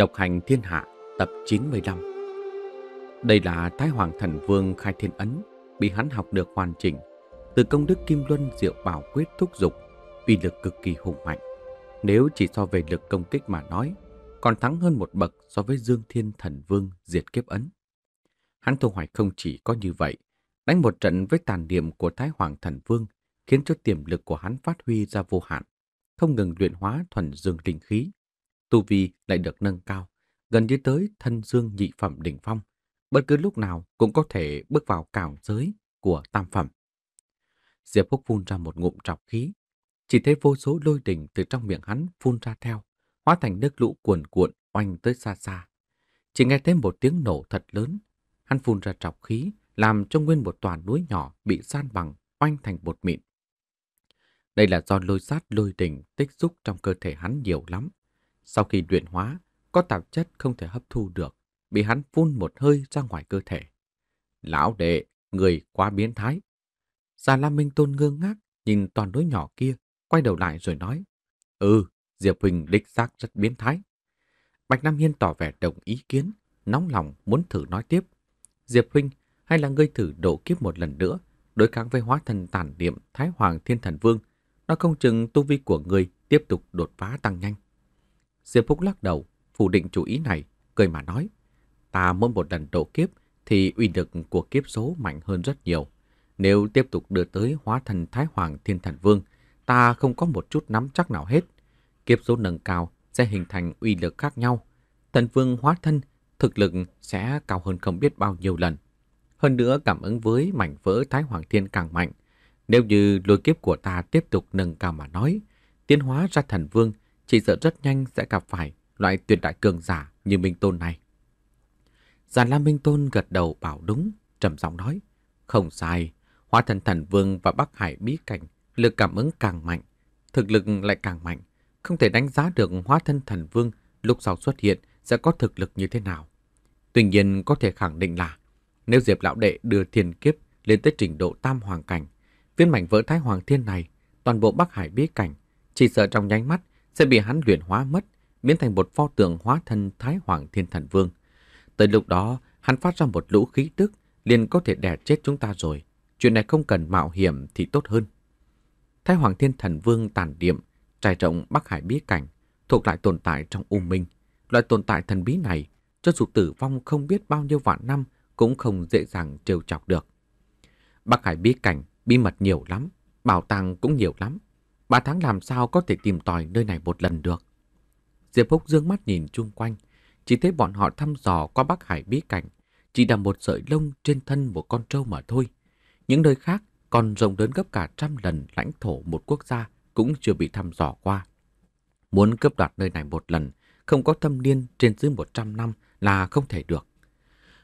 Độc hành thiên hạ tập 95 Đây là Thái Hoàng Thần Vương Khai Thiên Ấn bị hắn học được hoàn chỉnh từ công đức Kim Luân Diệu Bảo Quyết thúc dục uy lực cực kỳ hùng mạnh. Nếu chỉ so về lực công kích mà nói, còn thắng hơn một bậc so với Dương Thiên Thần Vương Diệt Kiếp Ấn. Hắn thu hoạch không chỉ có như vậy, đánh một trận với tàn niệm của Thái Hoàng Thần Vương khiến cho tiềm lực của hắn phát huy ra vô hạn, không ngừng luyện hóa thuần dương linh khí, tu vi lại được nâng cao, gần như tới thân dương nhị phẩm đỉnh phong, bất cứ lúc nào cũng có thể bước vào cảo giới của tam phẩm. Diệp Phúc phun ra một ngụm trọc khí, chỉ thấy vô số lôi đỉnh từ trong miệng hắn phun ra theo, hóa thành nước lũ cuồn cuộn oanh tới xa xa. Chỉ nghe thấy một tiếng nổ thật lớn, hắn phun ra trọc khí, làm cho nguyên một toàn núi nhỏ bị san bằng, oanh thành bột mịn. Đây là do lôi sát lôi đỉnh tích xúc trong cơ thể hắn nhiều lắm, sau khi luyện hóa, có tạp chất không thể hấp thu được, bị hắn phun một hơi ra ngoài cơ thể. Lão đệ, người quá biến thái. Già Lam Minh Tôn ngơ ngác, nhìn toàn đứa nhỏ kia, quay đầu lại rồi nói. Ừ, Diệp Huỳnh đích xác rất biến thái. Bạch Nam Hiên tỏ vẻ đồng ý kiến, nóng lòng muốn thử nói tiếp. Diệp Huynh, hay là ngươi thử độ kiếp một lần nữa, đối kháng với hóa thần tản niệm Thái Hoàng Thiên Thần Vương, nó không chừng tu vi của ngươi tiếp tục đột phá tăng nhanh. Diệp Phúc lắc đầu, phủ định chủ ý này, cười mà nói. Ta mỗi một lần độ kiếp thì uy lực của kiếp số mạnh hơn rất nhiều. Nếu tiếp tục đưa tới hóa thần Thái Hoàng Thiên Thần Vương, ta không có một chút nắm chắc nào hết. Kiếp số nâng cao sẽ hình thành uy lực khác nhau. Thần Vương hóa thân, thực lực sẽ cao hơn không biết bao nhiêu lần. Hơn nữa cảm ứng với mảnh vỡ Thái Hoàng Thiên càng mạnh. Nếu như lôi kiếp của ta tiếp tục nâng cao mà nói, tiến hóa ra thần vương chỉ sợ rất nhanh sẽ gặp phải loại tuyệt đại cường giả như Minh Tôn này. Giàn Lam Minh Tôn gật đầu bảo đúng, trầm giọng nói. Không sai, hóa thần thần vương và Bắc Hải bí cảnh, lực cảm ứng càng mạnh, thực lực lại càng mạnh. Không thể đánh giá được hóa thân thần vương lúc sau xuất hiện sẽ có thực lực như thế nào. Tuy nhiên có thể khẳng định là nếu Diệp Lão Đệ đưa thiên kiếp lên tới trình độ tam hoàng cảnh, viên mảnh vỡ thái hoàng thiên này, toàn bộ Bắc Hải bí cảnh, chỉ sợ trong nháy mắt sẽ bị hắn luyện hóa mất, biến thành một pho tượng hóa thân Thái Hoàng Thiên Thần Vương. Tới lúc đó, hắn phát ra một lũ khí tức, liền có thể đè chết chúng ta rồi. Chuyện này không cần mạo hiểm thì tốt hơn. Thái Hoàng Thiên Thần Vương tàn điểm, trải rộng Bắc Hải bí cảnh, thuộc lại tồn tại trong U Minh. Loại tồn tại thần bí này, cho dù tử vong không biết bao nhiêu vạn năm cũng không dễ dàng trêu chọc được. Bắc Hải bí cảnh bí mật nhiều lắm, bảo tàng cũng nhiều lắm ba tháng làm sao có thể tìm tòi nơi này một lần được. Diệp Phúc dương mắt nhìn chung quanh, chỉ thấy bọn họ thăm dò qua Bắc Hải bí cảnh, chỉ là một sợi lông trên thân một con trâu mà thôi. Những nơi khác còn rộng đến gấp cả trăm lần lãnh thổ một quốc gia cũng chưa bị thăm dò qua. Muốn cướp đoạt nơi này một lần, không có thâm niên trên dưới 100 năm là không thể được.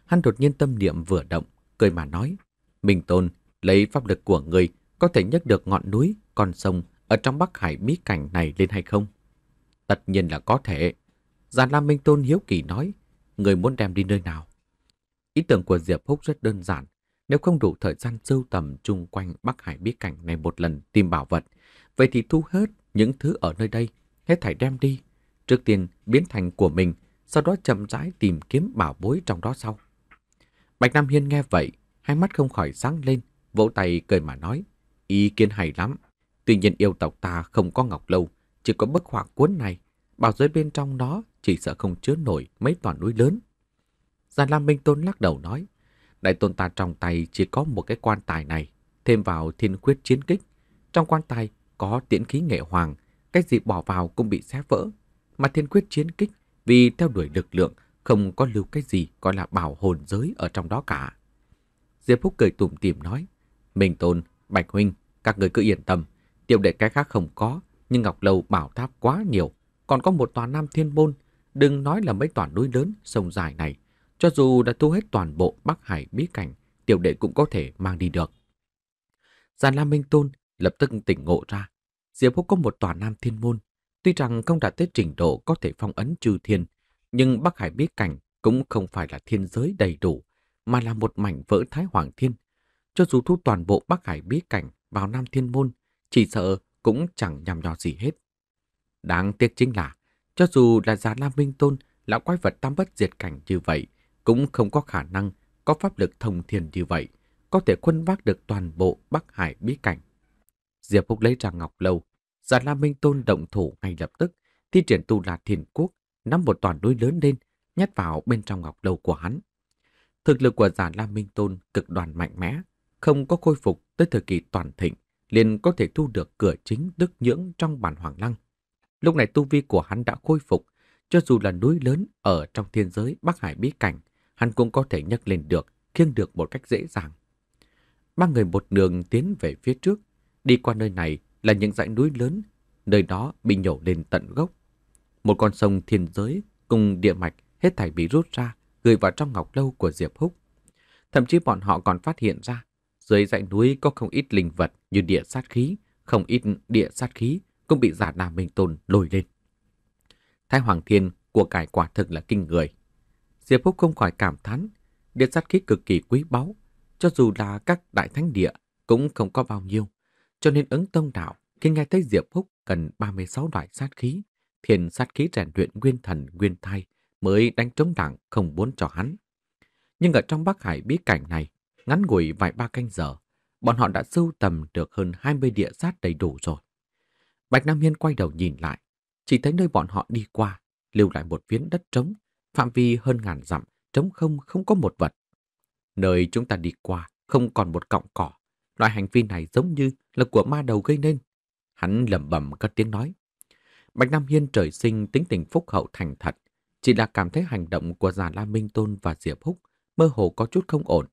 Hắn đột nhiên tâm niệm vừa động, cười mà nói, Minh Tôn, lấy pháp lực của người có thể nhấc được ngọn núi, con sông ở trong Bắc Hải bí cảnh này lên hay không? Tất nhiên là có thể. Giàn Lam Minh Tôn hiếu kỳ nói, người muốn đem đi nơi nào? Ý tưởng của Diệp Húc rất đơn giản. Nếu không đủ thời gian sưu tầm chung quanh Bắc Hải bí cảnh này một lần tìm bảo vật, vậy thì thu hết những thứ ở nơi đây, hết thảy đem đi. Trước tiên biến thành của mình, sau đó chậm rãi tìm kiếm bảo bối trong đó sau. Bạch Nam Hiên nghe vậy, hai mắt không khỏi sáng lên, vỗ tay cười mà nói, ý kiến hay lắm, Tuy nhiên yêu tộc ta không có ngọc lâu, chỉ có bức họa cuốn này. Bảo giới bên trong nó chỉ sợ không chứa nổi mấy tòa núi lớn. Già Lam Minh Tôn lắc đầu nói, đại tôn ta trong tay chỉ có một cái quan tài này, thêm vào thiên khuyết chiến kích. Trong quan tài có tiễn khí nghệ hoàng, cái gì bỏ vào cũng bị xé vỡ. Mà thiên quyết chiến kích vì theo đuổi lực lượng không có lưu cái gì gọi là bảo hồn giới ở trong đó cả. Diệp Phúc cười tủm tỉm nói, Minh Tôn, Bạch Huynh, các người cứ yên tâm, Tiểu đệ cái khác không có, nhưng Ngọc Lâu bảo tháp quá nhiều. Còn có một tòa Nam Thiên Môn, đừng nói là mấy tòa núi lớn, sông dài này. Cho dù đã thu hết toàn bộ Bắc Hải bí cảnh, tiểu đệ cũng có thể mang đi được. Giàn Nam Minh Tôn lập tức tỉnh ngộ ra. Diệp Húc có một tòa Nam Thiên Môn. Tuy rằng không đạt tới trình độ có thể phong ấn trừ thiên, nhưng Bắc Hải bí cảnh cũng không phải là thiên giới đầy đủ, mà là một mảnh vỡ Thái Hoàng Thiên. Cho dù thu toàn bộ Bắc Hải bí cảnh vào Nam Thiên Môn, chỉ sợ cũng chẳng nhằm nhò gì hết. Đáng tiếc chính là, cho dù là già Lam Minh Tôn, lão quái vật tam bất diệt cảnh như vậy, cũng không có khả năng có pháp lực thông thiên như vậy, có thể khuân vác được toàn bộ Bắc Hải bí cảnh. Diệp Phúc lấy ra ngọc lâu, già Lam Minh Tôn động thủ ngay lập tức, thi triển tu là thiền quốc, nắm một toàn núi lớn lên, nhét vào bên trong ngọc lâu của hắn. Thực lực của giả Lam Minh Tôn cực đoàn mạnh mẽ, không có khôi phục tới thời kỳ toàn thịnh, liền có thể thu được cửa chính đức nhưỡng trong bản hoàng lăng. Lúc này tu vi của hắn đã khôi phục, cho dù là núi lớn ở trong thiên giới Bắc Hải bí cảnh, hắn cũng có thể nhấc lên được, khiêng được một cách dễ dàng. Ba người một đường tiến về phía trước, đi qua nơi này là những dãy núi lớn, nơi đó bị nhổ lên tận gốc. Một con sông thiên giới cùng địa mạch hết thảy bị rút ra, gửi vào trong ngọc lâu của Diệp Húc. Thậm chí bọn họ còn phát hiện ra dưới dãy núi có không ít linh vật như địa sát khí, không ít địa sát khí cũng bị giả nam minh tôn lôi lên. Thái Hoàng Thiên của cải quả thực là kinh người. Diệp Phúc không khỏi cảm thán, địa sát khí cực kỳ quý báu, cho dù là các đại thánh địa cũng không có bao nhiêu. Cho nên ứng tông đạo khi nghe thấy Diệp Phúc cần 36 loại sát khí, thiền sát khí rèn luyện nguyên thần nguyên thai mới đánh trống đảng không muốn cho hắn. Nhưng ở trong Bắc Hải bí cảnh này Ngắn ngủi vài ba canh giờ, bọn họ đã sưu tầm được hơn 20 địa sát đầy đủ rồi. Bạch Nam Hiên quay đầu nhìn lại, chỉ thấy nơi bọn họ đi qua, lưu lại một phiến đất trống, phạm vi hơn ngàn dặm, trống không không có một vật. Nơi chúng ta đi qua, không còn một cọng cỏ. Loại hành vi này giống như là của ma đầu gây nên. Hắn lẩm bẩm cất tiếng nói. Bạch Nam Hiên trời sinh tính tình phúc hậu thành thật, chỉ là cảm thấy hành động của già La Minh Tôn và Diệp Húc mơ hồ có chút không ổn.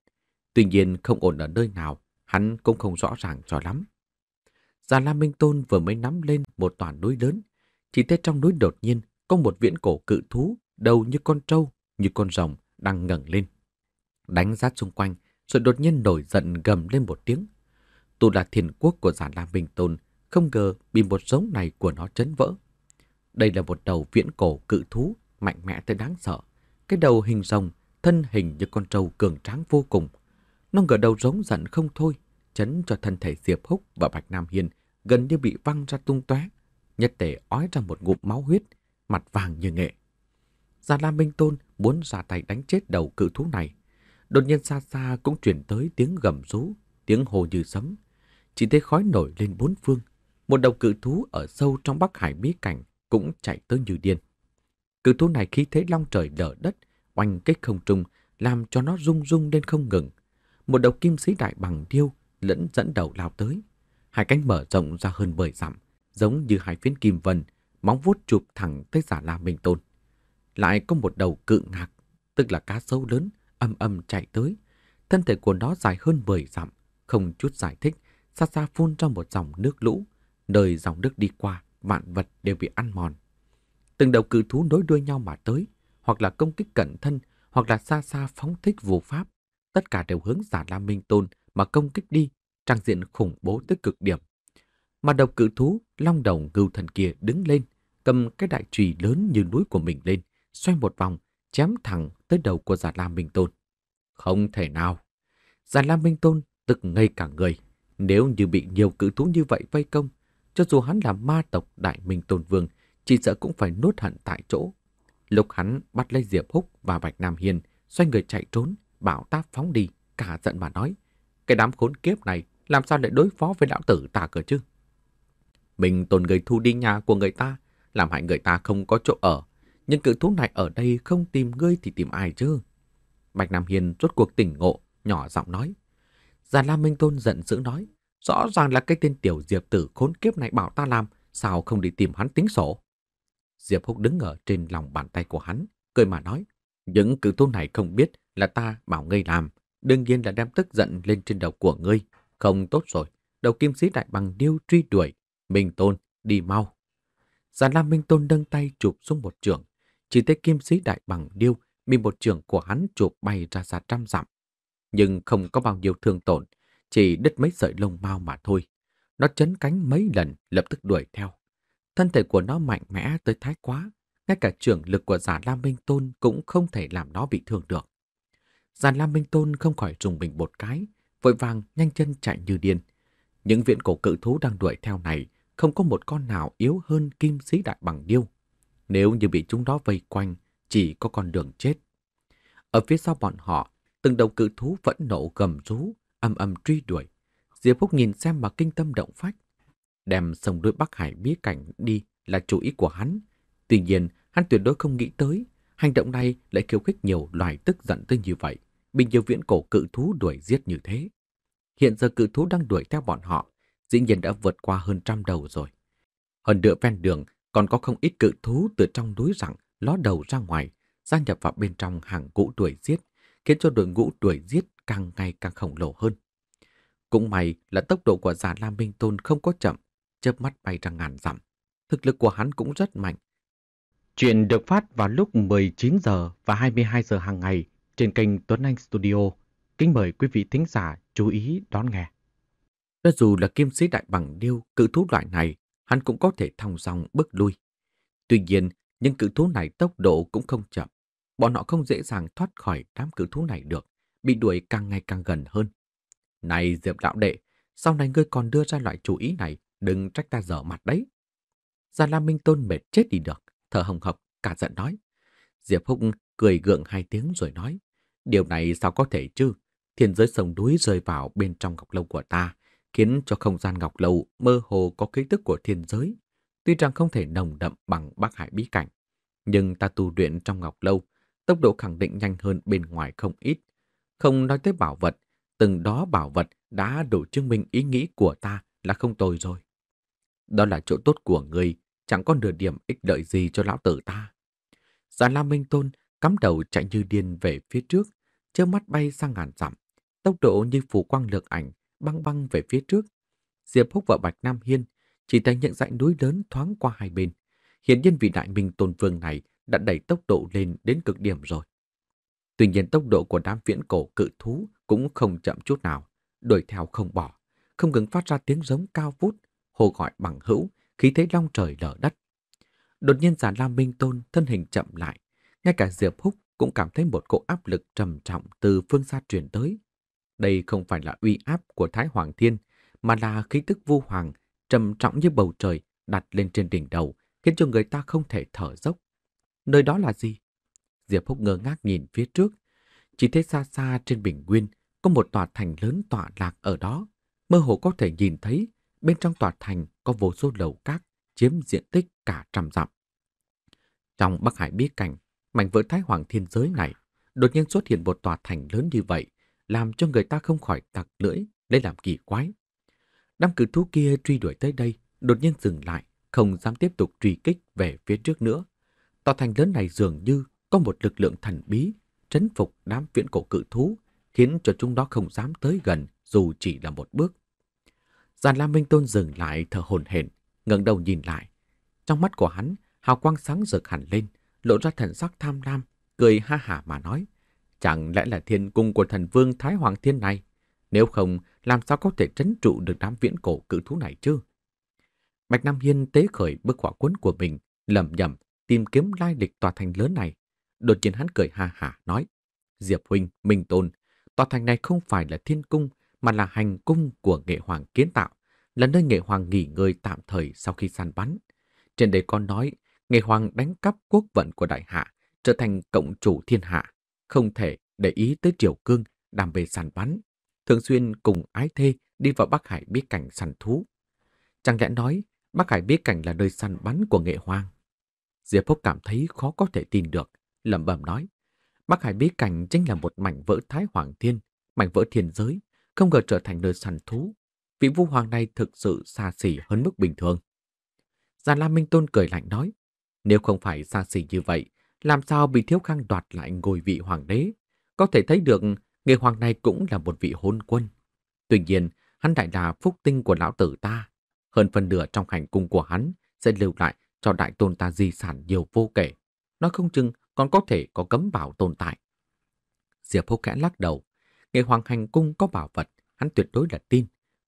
Tuy nhiên không ổn ở nơi nào, hắn cũng không rõ ràng cho lắm. Già Lam Minh Tôn vừa mới nắm lên một toàn núi lớn, chỉ thấy trong núi đột nhiên có một viễn cổ cự thú, đầu như con trâu, như con rồng, đang ngẩng lên. Đánh rát xung quanh, rồi đột nhiên nổi giận gầm lên một tiếng. Tù là thiền quốc của giả Lam Minh Tôn, không ngờ bị một giống này của nó chấn vỡ. Đây là một đầu viễn cổ cự thú, mạnh mẽ tới đáng sợ. Cái đầu hình rồng, thân hình như con trâu cường tráng vô cùng, nó ngửa đầu rống giận không thôi, chấn cho thân thể Diệp Húc và Bạch Nam hiền gần như bị văng ra tung tóe. Nhất tể ói ra một ngụm máu huyết, mặt vàng như nghệ. Gia Lam Minh Tôn muốn ra tay đánh chết đầu cự thú này. Đột nhiên xa xa cũng chuyển tới tiếng gầm rú, tiếng hồ như sấm. Chỉ thấy khói nổi lên bốn phương. Một đầu cự thú ở sâu trong Bắc Hải bí cảnh cũng chạy tới như điên. Cự thú này khí thế long trời lở đất, oanh kích không trung, làm cho nó rung rung lên không ngừng, một đầu kim sĩ đại bằng điêu lẫn dẫn đầu lao tới. Hai cánh mở rộng ra hơn bởi dặm, giống như hai phiến kim vân, móng vuốt chụp thẳng tới giả la Minh Tôn. Lại có một đầu cự ngạc, tức là cá sâu lớn, âm âm chạy tới. Thân thể của nó dài hơn 10 dặm, không chút giải thích, xa xa phun ra một dòng nước lũ, nơi dòng nước đi qua, vạn vật đều bị ăn mòn. Từng đầu cự thú nối đuôi nhau mà tới, hoặc là công kích cẩn thân, hoặc là xa xa phóng thích vô pháp, tất cả đều hướng giả Lam Minh Tôn mà công kích đi, trang diện khủng bố tới cực điểm. Mà độc cự thú, long đầu ngưu thần kia đứng lên, cầm cái đại trùy lớn như núi của mình lên, xoay một vòng, chém thẳng tới đầu của giả Lam Minh Tôn. Không thể nào. Giả Lam Minh Tôn tức ngây cả người. Nếu như bị nhiều cự thú như vậy vây công, cho dù hắn là ma tộc Đại Minh Tôn Vương, chỉ sợ cũng phải nuốt hận tại chỗ. Lúc hắn bắt lấy Diệp Húc và Bạch Nam hiền, xoay người chạy trốn, bảo ta phóng đi, cả giận mà nói. Cái đám khốn kiếp này làm sao lại đối phó với đạo tử ta cơ chứ? Mình tồn người thu đi nhà của người ta, làm hại người ta không có chỗ ở. Nhưng cự thú này ở đây không tìm ngươi thì tìm ai chứ? Bạch Nam Hiền rốt cuộc tỉnh ngộ, nhỏ giọng nói. Già Lam Minh Tôn giận dữ nói, rõ ràng là cái tên tiểu diệp tử khốn kiếp này bảo ta làm, sao không đi tìm hắn tính sổ? Diệp Húc đứng ở trên lòng bàn tay của hắn, cười mà nói, những cự thú này không biết là ta bảo ngươi làm, đương nhiên là đem tức giận lên trên đầu của ngươi. Không tốt rồi, đầu kim sĩ đại bằng điêu truy đuổi. Minh Tôn, đi mau. Già Lam Minh Tôn nâng tay chụp xuống một trường. Chỉ thấy kim sĩ đại bằng điêu bị một trường của hắn chụp bay ra xa trăm dặm. Nhưng không có bao nhiêu thương tổn, chỉ đứt mấy sợi lông mau mà thôi. Nó chấn cánh mấy lần lập tức đuổi theo. Thân thể của nó mạnh mẽ tới thái quá, ngay cả trường lực của giả Lam Minh Tôn cũng không thể làm nó bị thương được. Giàn Lam Minh Tôn không khỏi dùng mình một cái, vội vàng nhanh chân chạy như điên. Những viện cổ cự thú đang đuổi theo này không có một con nào yếu hơn kim sĩ đại bằng điêu. Nếu như bị chúng đó vây quanh, chỉ có con đường chết. Ở phía sau bọn họ, từng đầu cự thú vẫn nộ gầm rú, âm âm truy đuổi. Diệp Phúc nhìn xem mà kinh tâm động phách. Đem sông đuôi Bắc Hải bí cảnh đi là chủ ý của hắn. Tuy nhiên, hắn tuyệt đối không nghĩ tới Hành động này lại khiêu khích nhiều loài tức giận tới như vậy, bị nhiều viễn cổ cự thú đuổi giết như thế. Hiện giờ cự thú đang đuổi theo bọn họ, dĩ nhiên đã vượt qua hơn trăm đầu rồi. Hơn nữa ven đường còn có không ít cự thú từ trong núi rặng ló đầu ra ngoài, gia nhập vào bên trong hàng ngũ đuổi giết, khiến cho đội ngũ đuổi giết càng ngày càng khổng lồ hơn. Cũng may là tốc độ của giả Lam Minh Tôn không có chậm, chớp mắt bay ra ngàn dặm. Thực lực của hắn cũng rất mạnh, Chuyện được phát vào lúc 19 giờ và 22 giờ hàng ngày trên kênh Tuấn Anh Studio. Kính mời quý vị thính giả chú ý đón nghe. Cho dù là kim sĩ đại bằng điêu, cự thú loại này, hắn cũng có thể thong dòng bước lui. Tuy nhiên, những cự thú này tốc độ cũng không chậm. Bọn họ không dễ dàng thoát khỏi đám cự thú này được, bị đuổi càng ngày càng gần hơn. Này Diệp Đạo Đệ, sau này ngươi còn đưa ra loại chủ ý này, đừng trách ta dở mặt đấy. Gia La Minh Tôn mệt chết đi được thở hồng hộc, cả giận nói. Diệp Húc cười gượng hai tiếng rồi nói. Điều này sao có thể chứ? Thiên giới sông núi rơi vào bên trong ngọc lâu của ta, khiến cho không gian ngọc lâu mơ hồ có ký tức của thiên giới. Tuy rằng không thể nồng đậm bằng bác hải bí cảnh, nhưng ta tu luyện trong ngọc lâu, tốc độ khẳng định nhanh hơn bên ngoài không ít. Không nói tới bảo vật, từng đó bảo vật đã đủ chứng minh ý nghĩ của ta là không tồi rồi. Đó là chỗ tốt của người, chẳng có nửa điểm ích lợi gì cho lão tử ta. Già dạ La Minh Tôn cắm đầu chạy như điên về phía trước, chớp mắt bay sang ngàn dặm, tốc độ như phủ quang lược ảnh băng băng về phía trước. Diệp Húc và Bạch Nam Hiên chỉ thấy những dãy núi lớn thoáng qua hai bên. Hiện nhiên vị đại minh tôn vương này đã đẩy tốc độ lên đến cực điểm rồi. Tuy nhiên tốc độ của đám viễn cổ cự thú cũng không chậm chút nào, đuổi theo không bỏ, không ngừng phát ra tiếng giống cao vút, hồ gọi bằng hữu, khí thế long trời lở đất. Đột nhiên giả Lam Minh Tôn thân hình chậm lại, ngay cả Diệp Húc cũng cảm thấy một cỗ áp lực trầm trọng từ phương xa truyền tới. Đây không phải là uy áp của Thái Hoàng Thiên, mà là khí tức vu hoàng, trầm trọng như bầu trời đặt lên trên đỉnh đầu, khiến cho người ta không thể thở dốc. Nơi đó là gì? Diệp Húc ngơ ngác nhìn phía trước. Chỉ thấy xa xa trên bình nguyên, có một tòa thành lớn tọa lạc ở đó. Mơ hồ có thể nhìn thấy Bên trong tòa thành có vô số lầu các chiếm diện tích cả trăm dặm. Trong Bắc Hải bí cảnh, mảnh vỡ thái hoàng thiên giới này đột nhiên xuất hiện một tòa thành lớn như vậy làm cho người ta không khỏi tặc lưỡi để làm kỳ quái. Đám cử thú kia truy đuổi tới đây đột nhiên dừng lại không dám tiếp tục truy kích về phía trước nữa. Tòa thành lớn này dường như có một lực lượng thần bí trấn phục đám viễn cổ cự thú khiến cho chúng đó không dám tới gần dù chỉ là một bước. Giàn Lam Minh Tôn dừng lại thở hổn hển, ngẩng đầu nhìn lại. Trong mắt của hắn, hào quang sáng rực hẳn lên, lộ ra thần sắc tham lam, cười ha hả mà nói. Chẳng lẽ là thiên cung của thần vương Thái Hoàng Thiên này? Nếu không, làm sao có thể trấn trụ được đám viễn cổ cự thú này chứ? Bạch Nam Hiên tế khởi bức hỏa cuốn của mình, lầm nhầm, tìm kiếm lai lịch tòa thành lớn này. Đột nhiên hắn cười ha hả nói, Diệp Huynh, Minh Tôn, tòa thành này không phải là thiên cung, mà là hành cung của nghệ hoàng kiến tạo, là nơi nghệ hoàng nghỉ ngơi tạm thời sau khi săn bắn. Trên đây con nói, nghệ hoàng đánh cắp quốc vận của đại hạ, trở thành cộng chủ thiên hạ, không thể để ý tới triều cương, đam mê săn bắn, thường xuyên cùng ái thê đi vào Bắc Hải biết cảnh săn thú. Chẳng lẽ nói, Bắc Hải biết cảnh là nơi săn bắn của nghệ hoàng? Diệp Phúc cảm thấy khó có thể tin được, lẩm bẩm nói. Bắc Hải biết cảnh chính là một mảnh vỡ thái hoàng thiên, mảnh vỡ thiên giới, không ngờ trở thành nơi săn thú. Vị vũ hoàng này thực sự xa xỉ hơn mức bình thường. Già Lam Minh Tôn cười lạnh nói, nếu không phải xa xỉ như vậy, làm sao bị thiếu khang đoạt lại ngôi vị hoàng đế? Có thể thấy được người hoàng này cũng là một vị hôn quân. Tuy nhiên, hắn đại là phúc tinh của lão tử ta. Hơn phần nửa trong hành cung của hắn sẽ lưu lại cho đại tôn ta di sản nhiều vô kể. nói không chừng còn có thể có cấm bảo tồn tại. Diệp Húc khẽ lắc đầu, Nghệ hoàng hành cung có bảo vật, hắn tuyệt đối là tin.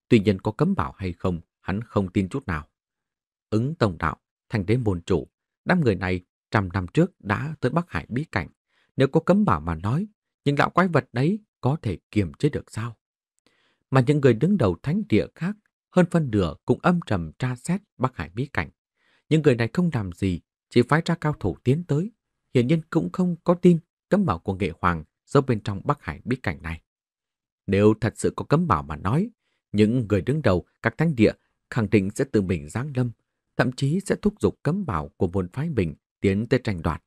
Tuy nhiên có cấm bảo hay không, hắn không tin chút nào. Ứng tổng đạo, thành đế môn chủ, đám người này trăm năm trước đã tới Bắc Hải bí cảnh. Nếu có cấm bảo mà nói, những lão quái vật đấy có thể kiềm chế được sao? Mà những người đứng đầu thánh địa khác, hơn phân nửa cũng âm trầm tra xét Bắc Hải bí cảnh. Những người này không làm gì, chỉ phái ra cao thủ tiến tới. Hiển nhiên cũng không có tin cấm bảo của nghệ hoàng giấu bên trong Bắc Hải bí cảnh này. Nếu thật sự có cấm bảo mà nói, những người đứng đầu các thánh địa khẳng định sẽ tự mình giáng lâm, thậm chí sẽ thúc giục cấm bảo của môn phái mình tiến tới tranh đoạt.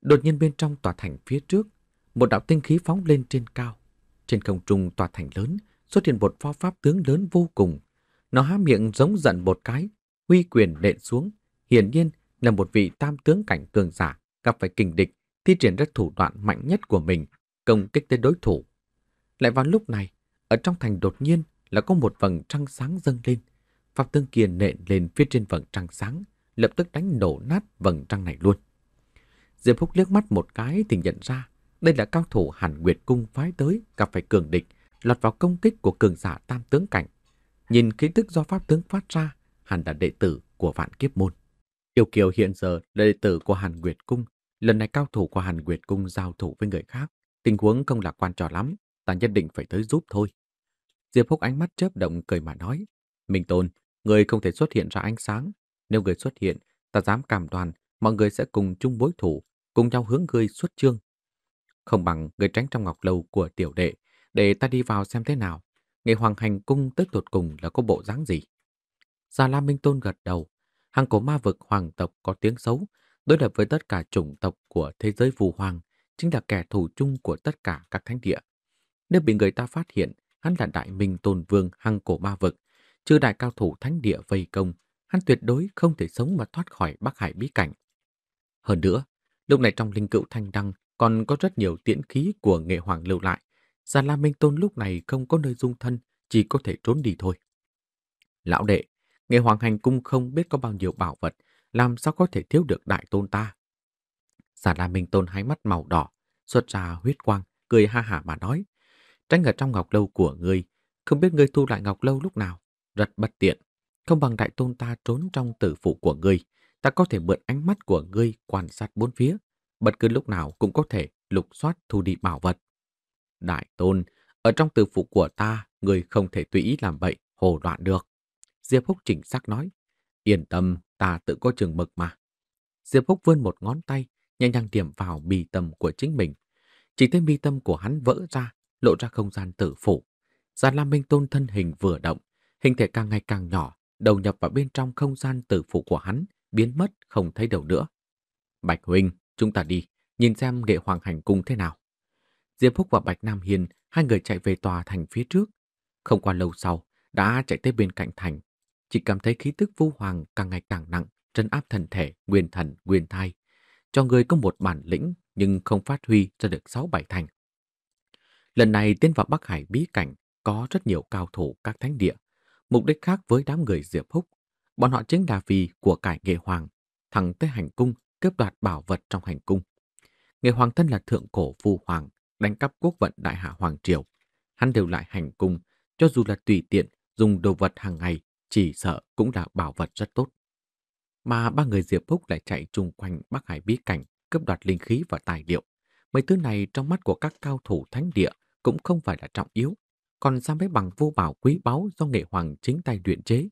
Đột nhiên bên trong tòa thành phía trước, một đạo tinh khí phóng lên trên cao. Trên không trung tòa thành lớn xuất hiện một pho pháp tướng lớn vô cùng. Nó há miệng giống giận một cái, huy quyền đệ xuống. Hiển nhiên là một vị tam tướng cảnh cường giả gặp phải kình địch thi triển ra thủ đoạn mạnh nhất của mình, công kích tới đối thủ. Lại vào lúc này, ở trong thành đột nhiên là có một vầng trăng sáng dâng lên. pháp Tương Kiền nện lên phía trên vầng trăng sáng, lập tức đánh nổ nát vầng trăng này luôn. Diệp Phúc liếc mắt một cái thì nhận ra đây là cao thủ Hàn Nguyệt Cung phái tới gặp phải cường địch, lọt vào công kích của cường giả tam tướng cảnh. Nhìn khí tức do Pháp tướng phát ra, hẳn là đệ tử của vạn kiếp môn. Kiều Kiều hiện giờ là đệ tử của Hàn Nguyệt Cung. Lần này cao thủ của Hàn Nguyệt Cung giao thủ với người khác. Tình huống không lạc quan trò lắm, ta nhất định phải tới giúp thôi. Diệp Húc ánh mắt chớp động cười mà nói, Minh Tôn, người không thể xuất hiện ra ánh sáng. Nếu người xuất hiện, ta dám cảm toàn, mọi người sẽ cùng chung bối thủ, cùng nhau hướng người xuất chương. Không bằng người tránh trong ngọc lâu của tiểu đệ, để ta đi vào xem thế nào. Nghệ hoàng hành cung tức tột cùng là có bộ dáng gì? Già Lam Minh Tôn gật đầu, hàng cổ ma vực hoàng tộc có tiếng xấu, đối lập với tất cả chủng tộc của thế giới phù hoàng, chính là kẻ thù chung của tất cả các thánh địa. Nếu bị người ta phát hiện, hắn là đại minh tôn vương hăng cổ ba vực, chứ đại cao thủ thánh địa vây công, hắn tuyệt đối không thể sống mà thoát khỏi Bắc Hải bí cảnh. Hơn nữa, lúc này trong linh cựu thanh đăng còn có rất nhiều tiễn khí của nghệ hoàng lưu lại. Già La Minh Tôn lúc này không có nơi dung thân, chỉ có thể trốn đi thôi. Lão đệ, nghệ hoàng hành cung không biết có bao nhiêu bảo vật, làm sao có thể thiếu được đại tôn ta. Già La Minh Tôn hai mắt màu đỏ, xuất ra huyết quang, cười ha hả mà nói tránh ở trong ngọc lâu của ngươi, không biết ngươi thu lại ngọc lâu lúc nào, rất bất tiện. Không bằng đại tôn ta trốn trong tử phủ của ngươi, ta có thể mượn ánh mắt của ngươi quan sát bốn phía, bất cứ lúc nào cũng có thể lục soát thu đi bảo vật. Đại tôn, ở trong tử phụ của ta, ngươi không thể tùy ý làm bậy, hồ loạn được. Diệp Húc chỉnh xác nói, yên tâm, ta tự có chừng mực mà. Diệp Húc vươn một ngón tay, nhanh nhàng điểm vào bì tâm của chính mình. Chỉ thấy mi tâm của hắn vỡ ra, lộ ra không gian tử phủ. Giàn Lam Minh Tôn thân hình vừa động, hình thể càng ngày càng nhỏ, đầu nhập vào bên trong không gian tử phủ của hắn, biến mất không thấy đầu nữa. Bạch Huynh, chúng ta đi, nhìn xem nghệ hoàng hành cung thế nào. Diệp Phúc và Bạch Nam Hiền, hai người chạy về tòa thành phía trước. Không qua lâu sau, đã chạy tới bên cạnh thành. Chỉ cảm thấy khí tức vu hoàng càng ngày càng nặng, trấn áp thần thể, nguyên thần, nguyên thai. Cho người có một bản lĩnh nhưng không phát huy ra được sáu bảy thành. Lần này tiến vào Bắc Hải bí cảnh có rất nhiều cao thủ các thánh địa. Mục đích khác với đám người Diệp Húc. Bọn họ chính là vì của cải nghệ hoàng, thẳng tới hành cung, cướp đoạt bảo vật trong hành cung. Nghệ hoàng thân là thượng cổ phu hoàng, đánh cắp quốc vận đại hạ hoàng triều. Hắn đều lại hành cung, cho dù là tùy tiện, dùng đồ vật hàng ngày, chỉ sợ cũng là bảo vật rất tốt. Mà ba người Diệp Húc lại chạy chung quanh Bắc Hải bí cảnh, cướp đoạt linh khí và tài liệu. Mấy thứ này trong mắt của các cao thủ thánh địa cũng không phải là trọng yếu, còn ra mấy bằng vô bảo quý báu do nghệ hoàng chính tay luyện chế.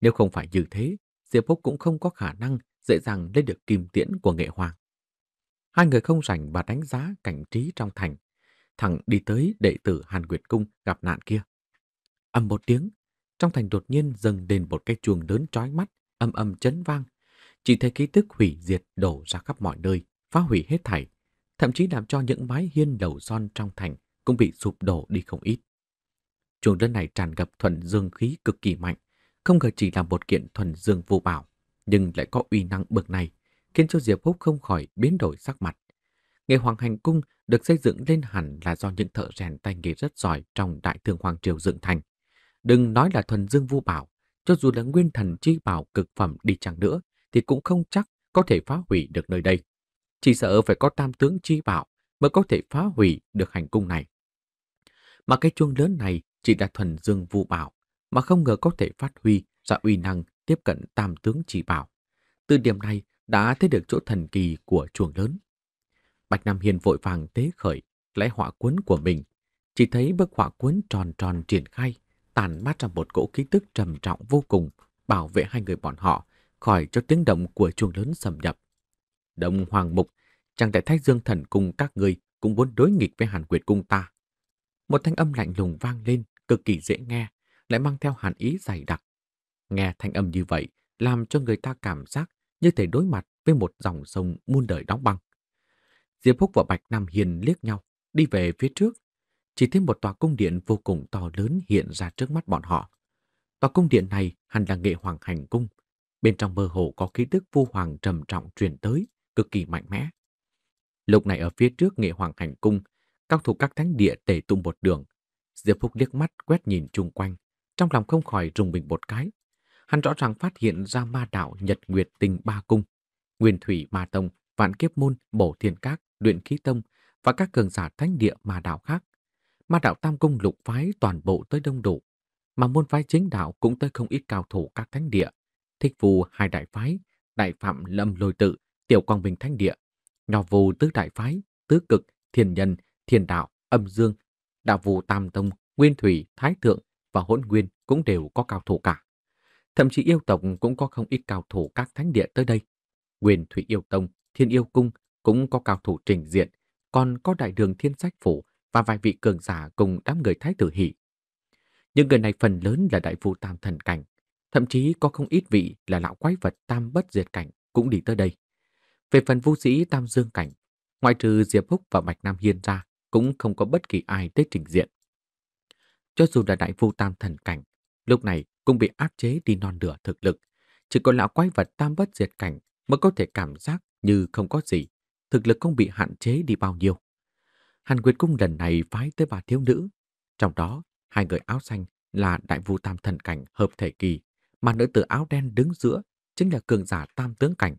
Nếu không phải như thế, Diệp Phúc cũng không có khả năng dễ dàng lên được kim tiễn của nghệ hoàng. Hai người không rảnh và đánh giá cảnh trí trong thành, thẳng đi tới đệ tử Hàn Nguyệt Cung gặp nạn kia. Âm một tiếng, trong thành đột nhiên dâng lên một cái chuông lớn trói mắt, âm âm chấn vang. Chỉ thấy ký tức hủy diệt đổ ra khắp mọi nơi, phá hủy hết thảy, thậm chí làm cho những mái hiên đầu son trong thành cũng bị sụp đổ đi không ít. Chuồng đất này tràn ngập thuần dương khí cực kỳ mạnh, không ngờ chỉ là một kiện thuần dương vô bảo, nhưng lại có uy năng bậc này, khiến cho Diệp Húc không khỏi biến đổi sắc mặt. Nghề hoàng hành cung được xây dựng lên hẳn là do những thợ rèn tay nghề rất giỏi trong đại thương hoàng triều dựng thành. Đừng nói là thuần dương vô bảo, cho dù là nguyên thần chi bảo cực phẩm đi chăng nữa thì cũng không chắc có thể phá hủy được nơi đây chỉ sợ phải có tam tướng chi bảo mới có thể phá hủy được hành cung này. Mà cái chuông lớn này chỉ là thuần dương vu bảo, mà không ngờ có thể phát huy ra uy năng tiếp cận tam tướng chỉ bảo. Từ điểm này đã thấy được chỗ thần kỳ của chuông lớn. Bạch Nam Hiền vội vàng tế khởi lấy họa cuốn của mình, chỉ thấy bức họa cuốn tròn tròn triển khai, tàn mát ra một cỗ khí tức trầm trọng vô cùng, bảo vệ hai người bọn họ khỏi cho tiếng động của chuông lớn xâm nhập. Đồng Hoàng Mục, chẳng để Thái Dương Thần cùng các người cũng muốn đối nghịch với Hàn Quyệt cung ta. Một thanh âm lạnh lùng vang lên, cực kỳ dễ nghe, lại mang theo hàn ý dày đặc. Nghe thanh âm như vậy, làm cho người ta cảm giác như thể đối mặt với một dòng sông muôn đời đóng băng. Diệp Húc và Bạch Nam Hiền liếc nhau, đi về phía trước. Chỉ thấy một tòa cung điện vô cùng to lớn hiện ra trước mắt bọn họ. Tòa cung điện này hẳn là nghệ hoàng hành cung. Bên trong mơ hồ có khí tức vu hoàng trầm trọng truyền tới cực kỳ mạnh mẽ. Lúc này ở phía trước nghệ hoàng hành cung, các thủ các thánh địa tề tụ một đường. Diệp Phúc liếc mắt quét nhìn chung quanh, trong lòng không khỏi rùng mình một cái. Hắn rõ ràng phát hiện ra ma đạo Nhật Nguyệt Tinh Ba Cung, Nguyên Thủy Ma Tông, Vạn Kiếp Môn, Bổ Thiên Các, Luyện Khí Tông và các cường giả thánh địa ma đạo khác. Ma đạo Tam Cung lục phái toàn bộ tới đông đủ, mà môn phái chính đạo cũng tới không ít cao thủ các thánh địa. Thích phù hai đại phái, đại phạm lâm lôi tự tiểu quang minh thánh địa, nho vô tứ đại phái, tứ cực, thiền nhân, thiền đạo, âm dương, đạo vụ tam tông, nguyên thủy, thái thượng và hỗn nguyên cũng đều có cao thủ cả. Thậm chí yêu tộc cũng có không ít cao thủ các thánh địa tới đây. Nguyên thủy yêu tông, thiên yêu cung cũng có cao thủ trình diện, còn có đại đường thiên sách phủ và vài vị cường giả cùng đám người thái tử hỷ. Những người này phần lớn là đại vu tam thần cảnh, thậm chí có không ít vị là lão quái vật tam bất diệt cảnh cũng đi tới đây. Về phần vũ sĩ Tam Dương Cảnh, ngoại trừ Diệp Húc và Bạch Nam Hiên ra, cũng không có bất kỳ ai tới trình diện. Cho dù là đại vô tam thần cảnh, lúc này cũng bị áp chế đi non nửa thực lực. Chỉ có lão quái vật tam bất diệt cảnh mới có thể cảm giác như không có gì, thực lực không bị hạn chế đi bao nhiêu. Hàn Nguyệt Cung lần này phái tới ba thiếu nữ, trong đó hai người áo xanh là đại vu tam thần cảnh hợp thể kỳ, mà nữ tử áo đen đứng giữa chính là cường giả tam tướng cảnh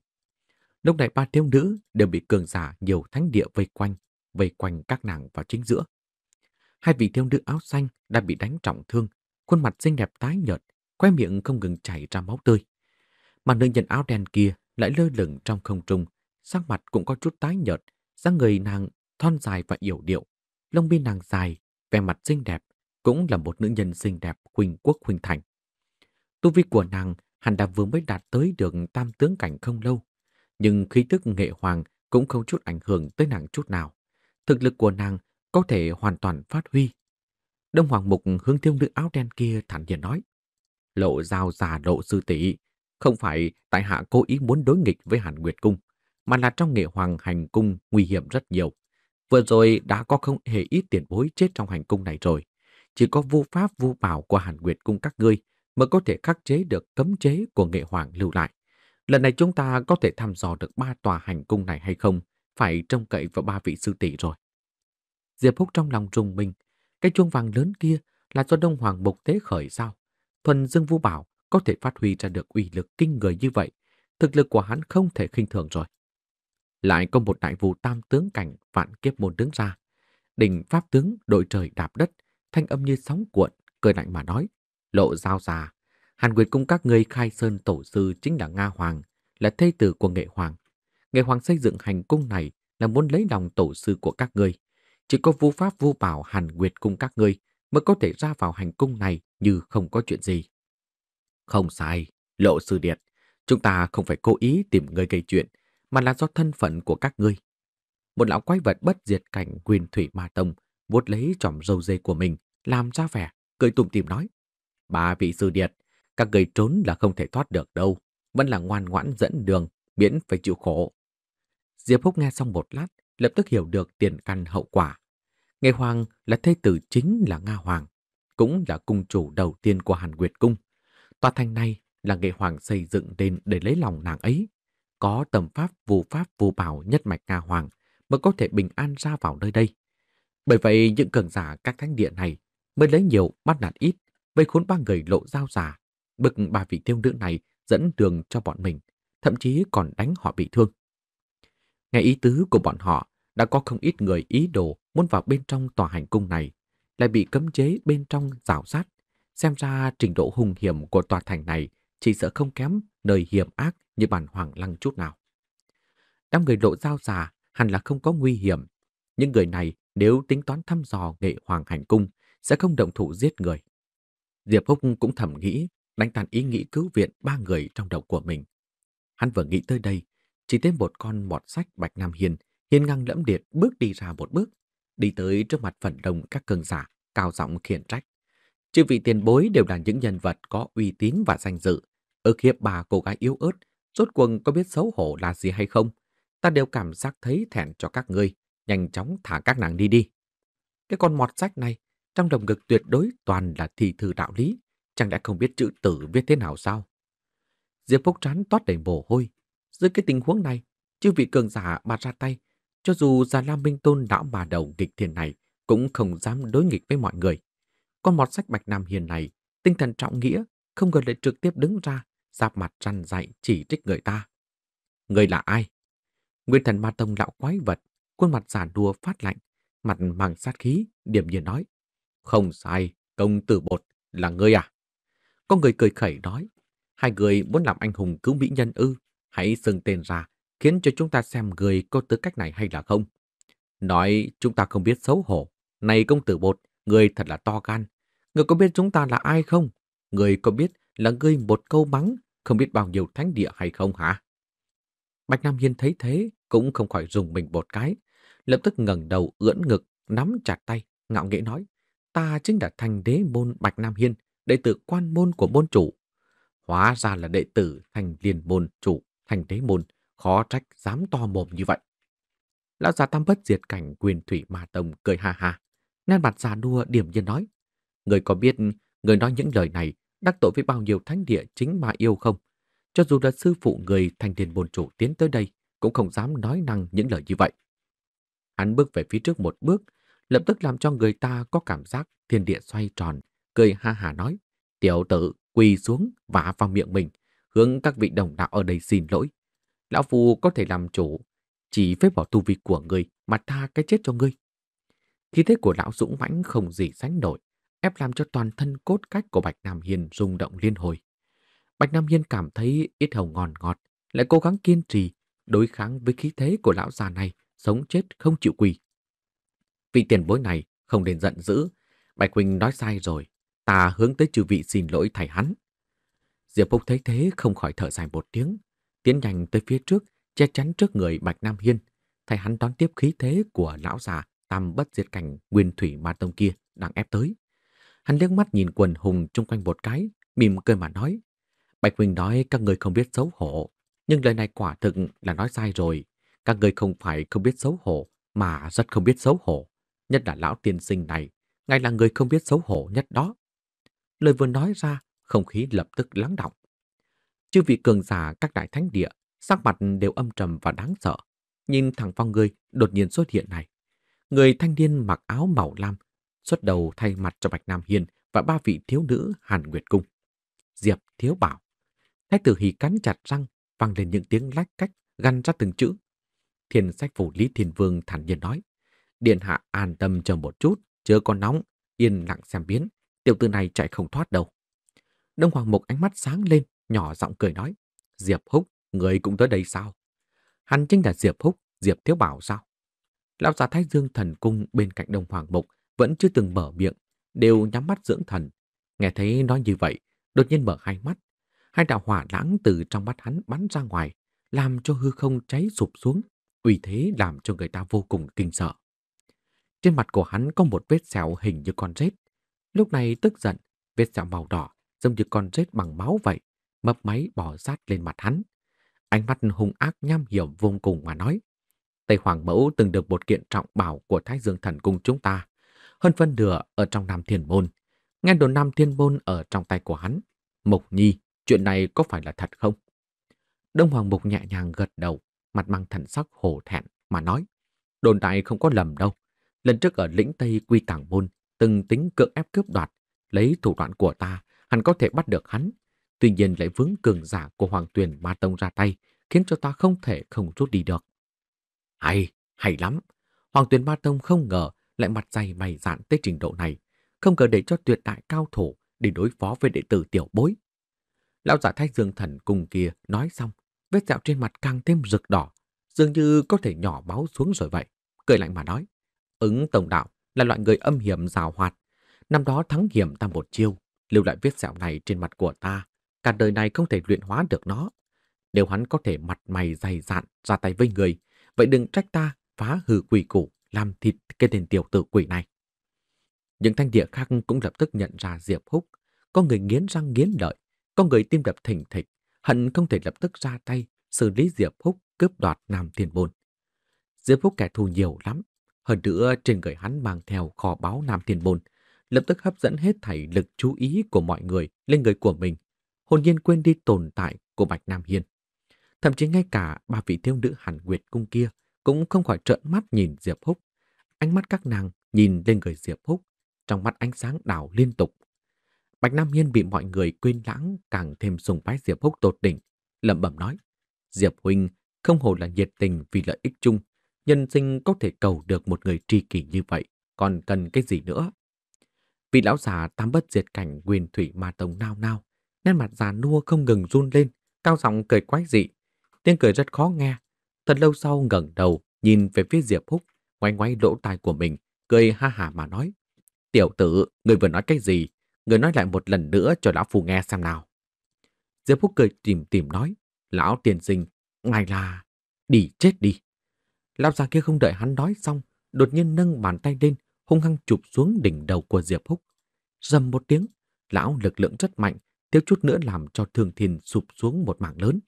Lúc này ba thiếu nữ đều bị cường giả nhiều thánh địa vây quanh, vây quanh các nàng vào chính giữa. Hai vị thiếu nữ áo xanh đã bị đánh trọng thương, khuôn mặt xinh đẹp tái nhợt, khóe miệng không ngừng chảy ra máu tươi. Mà nữ nhân áo đen kia lại lơ lửng trong không trung, sắc mặt cũng có chút tái nhợt, dáng người nàng thon dài và yểu điệu, lông mi nàng dài, vẻ mặt xinh đẹp, cũng là một nữ nhân xinh đẹp khuynh quốc khuynh thành. Tu vi của nàng hẳn đã vừa mới đạt tới được tam tướng cảnh không lâu, nhưng khí tức nghệ hoàng cũng không chút ảnh hưởng tới nàng chút nào. Thực lực của nàng có thể hoàn toàn phát huy. Đông Hoàng Mục hướng thiêu nữ áo đen kia thản nhiên nói. Lộ giao già lộ sư tỷ không phải tại hạ cố ý muốn đối nghịch với Hàn Nguyệt Cung, mà là trong nghệ hoàng hành cung nguy hiểm rất nhiều. Vừa rồi đã có không hề ít tiền bối chết trong hành cung này rồi. Chỉ có vô pháp vô bảo của Hàn Nguyệt Cung các ngươi mới có thể khắc chế được cấm chế của nghệ hoàng lưu lại lần này chúng ta có thể thăm dò được ba tòa hành cung này hay không, phải trông cậy vào ba vị sư tỷ rồi. Diệp Húc trong lòng rùng mình, cái chuông vàng lớn kia là do Đông Hoàng Mục Tế khởi sao? Thuần Dương Vũ Bảo có thể phát huy ra được uy lực kinh người như vậy, thực lực của hắn không thể khinh thường rồi. Lại có một đại vụ tam tướng cảnh vạn kiếp môn đứng ra. đình pháp tướng đội trời đạp đất, thanh âm như sóng cuộn, cười lạnh mà nói, lộ dao già, Hàn Nguyệt cung các ngươi khai sơn tổ sư chính là Nga Hoàng, là thê tử của Nghệ Hoàng. Nghệ Hoàng xây dựng hành cung này là muốn lấy lòng tổ sư của các ngươi. Chỉ có vu pháp vu bảo Hàn Nguyệt cung các ngươi mới có thể ra vào hành cung này như không có chuyện gì. Không sai, lộ sư điện. Chúng ta không phải cố ý tìm người gây chuyện, mà là do thân phận của các ngươi. Một lão quái vật bất diệt cảnh quyền thủy ma tông vuốt lấy tròm râu dê của mình, làm ra vẻ, cười tủm tỉm nói. Bà vị sư điệt, các người trốn là không thể thoát được đâu, vẫn là ngoan ngoãn dẫn đường, miễn phải chịu khổ. Diệp Húc nghe xong một lát, lập tức hiểu được tiền căn hậu quả. nghe Hoàng là thê tử chính là Nga Hoàng, cũng là cung chủ đầu tiên của Hàn Nguyệt Cung. Tòa thành này là Nghệ Hoàng xây dựng đền để lấy lòng nàng ấy. Có tầm pháp vù pháp vù bảo nhất mạch Nga Hoàng mới có thể bình an ra vào nơi đây. Bởi vậy những cường giả các thánh địa này mới lấy nhiều bắt nạt ít, với khốn ba người lộ giao giả bực bà vị tiêu nữ này dẫn đường cho bọn mình, thậm chí còn đánh họ bị thương. Nghe ý tứ của bọn họ, đã có không ít người ý đồ muốn vào bên trong tòa hành cung này, lại bị cấm chế bên trong rào sát. Xem ra trình độ hung hiểm của tòa thành này chỉ sợ không kém nơi hiểm ác như bản hoàng lăng chút nào. Đám người lộ giao già hẳn là không có nguy hiểm. Những người này nếu tính toán thăm dò nghệ hoàng hành cung sẽ không động thủ giết người. Diệp Húc cũng thầm nghĩ đánh tan ý nghĩ cứu viện ba người trong đầu của mình. Hắn vừa nghĩ tới đây, chỉ thấy một con mọt sách Bạch Nam Hiền, hiên ngang lẫm liệt bước đi ra một bước, đi tới trước mặt phần đông các cường giả, cao giọng khiển trách. Chư vị tiền bối đều là những nhân vật có uy tín và danh dự, ức hiếp bà cô gái yếu ớt, rốt cuộc có biết xấu hổ là gì hay không? Ta đều cảm giác thấy thẹn cho các ngươi, nhanh chóng thả các nàng đi đi. Cái con mọt sách này, trong đồng ngực tuyệt đối toàn là thi thư đạo lý, Chẳng đã không biết chữ tử viết thế nào sao? Diệp Phúc Trán toát đầy mồ hôi. Dưới cái tình huống này, chư vị cường giả mà ra tay, cho dù già Lam Minh Tôn lão bà đầu nghịch thiền này cũng không dám đối nghịch với mọi người. Con mọt sách Bạch Nam Hiền này, tinh thần trọng nghĩa, không ngờ lại trực tiếp đứng ra, giáp mặt răn dạy chỉ trích người ta. Người là ai? Nguyên thần ma tông lão quái vật, khuôn mặt giả đùa phát lạnh, mặt mang sát khí, điểm nhiên nói. Không sai, công tử bột, là ngươi à? Có người cười khẩy nói, hai người muốn làm anh hùng cứu mỹ nhân ư, hãy xưng tên ra, khiến cho chúng ta xem người có tư cách này hay là không. Nói chúng ta không biết xấu hổ. Này công tử bột, người thật là to gan. Người có biết chúng ta là ai không? Người có biết là ngươi một câu mắng, không biết bao nhiêu thánh địa hay không hả? Bạch Nam Hiên thấy thế, cũng không khỏi dùng mình một cái. Lập tức ngẩng đầu ưỡn ngực, nắm chặt tay, ngạo nghễ nói. Ta chính là thành đế môn Bạch Nam Hiên, đệ tử quan môn của môn chủ. Hóa ra là đệ tử thành liền môn chủ, thành đế môn, khó trách dám to mồm như vậy. Lão già tam bất diệt cảnh quyền thủy ma tông cười ha ha, nét mặt già đua điểm nhiên nói. Người có biết người nói những lời này đắc tội với bao nhiêu thánh địa chính mà yêu không? Cho dù là sư phụ người thành liền môn chủ tiến tới đây, cũng không dám nói năng những lời như vậy. Hắn bước về phía trước một bước, lập tức làm cho người ta có cảm giác thiên địa xoay tròn, cười ha hà nói, tiểu tử quỳ xuống vả vào miệng mình, hướng các vị đồng đạo ở đây xin lỗi. Lão Phu có thể làm chủ, chỉ phép bỏ tu vi của người mà tha cái chết cho ngươi. Khí thế của lão dũng mãnh không gì sánh nổi, ép làm cho toàn thân cốt cách của Bạch Nam Hiên rung động liên hồi. Bạch Nam Hiên cảm thấy ít hầu ngòn ngọt, lại cố gắng kiên trì, đối kháng với khí thế của lão già này, sống chết không chịu quỳ. Vị tiền bối này không nên giận dữ, Bạch Huynh nói sai rồi, ta hướng tới chư vị xin lỗi thầy hắn. Diệp Phúc thấy thế không khỏi thở dài một tiếng, tiến nhanh tới phía trước, che chắn trước người Bạch Nam Hiên. Thầy hắn đón tiếp khí thế của lão già tam bất diệt cảnh nguyên thủy ma tông kia đang ép tới. Hắn liếc mắt nhìn quần hùng chung quanh một cái, mỉm cười mà nói. Bạch huỳnh nói các người không biết xấu hổ, nhưng lời này quả thực là nói sai rồi. Các người không phải không biết xấu hổ, mà rất không biết xấu hổ. Nhất là lão tiên sinh này, ngay là người không biết xấu hổ nhất đó. Lời vừa nói ra, không khí lập tức lắng động. Chư vị cường giả các đại thánh địa, sắc mặt đều âm trầm và đáng sợ. Nhìn thằng Phong người đột nhiên xuất hiện này. Người thanh niên mặc áo màu lam, xuất đầu thay mặt cho Bạch Nam Hiền và ba vị thiếu nữ Hàn Nguyệt Cung. Diệp Thiếu Bảo. Thái tử hì cắn chặt răng, vang lên những tiếng lách cách, gằn ra từng chữ. Thiền sách phủ Lý Thiền Vương thản nhiên nói. Điện hạ an tâm chờ một chút, chưa có nóng, yên lặng xem biến tiểu tử này chạy không thoát đâu. Đông Hoàng Mục ánh mắt sáng lên, nhỏ giọng cười nói. Diệp Húc, người cũng tới đây sao? Hắn chính là Diệp Húc, Diệp Thiếu Bảo sao? Lão già Thái Dương thần cung bên cạnh Đông Hoàng Mục vẫn chưa từng mở miệng, đều nhắm mắt dưỡng thần. Nghe thấy nói như vậy, đột nhiên mở hai mắt. Hai đạo hỏa lãng từ trong mắt hắn bắn ra ngoài, làm cho hư không cháy sụp xuống, uy thế làm cho người ta vô cùng kinh sợ. Trên mặt của hắn có một vết sẹo hình như con rết, Lúc này tức giận, vết sẹo màu đỏ giống như con rết bằng máu vậy, mấp máy bỏ sát lên mặt hắn. Ánh mắt hung ác nham hiểm vô cùng mà nói. Tây Hoàng Mẫu từng được một kiện trọng bảo của Thái Dương Thần Cung chúng ta, hơn phân nửa ở trong Nam Thiên Môn. Nghe đồn Nam Thiên Môn ở trong tay của hắn. Mộc Nhi, chuyện này có phải là thật không? Đông Hoàng Mục nhẹ nhàng gật đầu, mặt mang thần sắc hổ thẹn mà nói. Đồn đại không có lầm đâu. Lần trước ở lĩnh Tây Quy Cảng Môn, từng tính cưỡng ép cướp đoạt, lấy thủ đoạn của ta, hắn có thể bắt được hắn. Tuy nhiên lại vướng cường giả của Hoàng Tuyền Ma Tông ra tay, khiến cho ta không thể không rút đi được. Hay, hay lắm. Hoàng Tuyền Ma Tông không ngờ lại mặt dày mày dạn tới trình độ này, không ngờ để cho tuyệt đại cao thủ để đối phó với đệ tử tiểu bối. Lão giả thái dương thần cùng kia nói xong, vết dạo trên mặt càng thêm rực đỏ, dường như có thể nhỏ máu xuống rồi vậy, cười lạnh mà nói. Ứng tổng đạo, là loại người âm hiểm rào hoạt. Năm đó thắng hiểm ta một chiêu, lưu lại vết sẹo này trên mặt của ta. Cả đời này không thể luyện hóa được nó. Nếu hắn có thể mặt mày dày dạn ra tay với người, vậy đừng trách ta phá hư quỷ củ, làm thịt cái tên tiểu tử quỷ này. Những thanh địa khác cũng lập tức nhận ra Diệp Húc. Có người nghiến răng nghiến lợi, có người tim đập thỉnh thịch, hận không thể lập tức ra tay xử lý Diệp Húc cướp đoạt Nam Thiên Môn. Diệp Húc kẻ thù nhiều lắm, hơn nữa trên người hắn mang theo kho báo Nam Thiên Bồn, lập tức hấp dẫn hết thảy lực chú ý của mọi người lên người của mình, hồn nhiên quên đi tồn tại của Bạch Nam Hiên. Thậm chí ngay cả ba vị thiếu nữ Hàn Nguyệt cung kia cũng không khỏi trợn mắt nhìn Diệp Húc. Ánh mắt các nàng nhìn lên người Diệp Húc, trong mắt ánh sáng đảo liên tục. Bạch Nam Hiên bị mọi người quên lãng càng thêm sùng bái Diệp Húc tột đỉnh, lẩm bẩm nói: "Diệp huynh không hồ là nhiệt tình vì lợi ích chung, nhân sinh có thể cầu được một người tri kỷ như vậy, còn cần cái gì nữa? Vị lão già tam bất diệt cảnh quyền thủy ma tông nao nao, nét mặt già nua không ngừng run lên, cao giọng cười quái dị. Tiếng cười rất khó nghe. Thật lâu sau ngẩng đầu, nhìn về phía Diệp Húc, ngoái ngoái lỗ tai của mình, cười ha hà mà nói. Tiểu tử, người vừa nói cái gì? Người nói lại một lần nữa cho lão phù nghe xem nào. Diệp Húc cười tìm tìm nói. Lão tiền sinh, ngài là... Đi chết đi. Lão già kia không đợi hắn nói xong, đột nhiên nâng bàn tay lên, hung hăng chụp xuống đỉnh đầu của Diệp Húc. Dầm một tiếng, lão lực lượng rất mạnh, thiếu chút nữa làm cho Thường thìn sụp xuống một mảng lớn.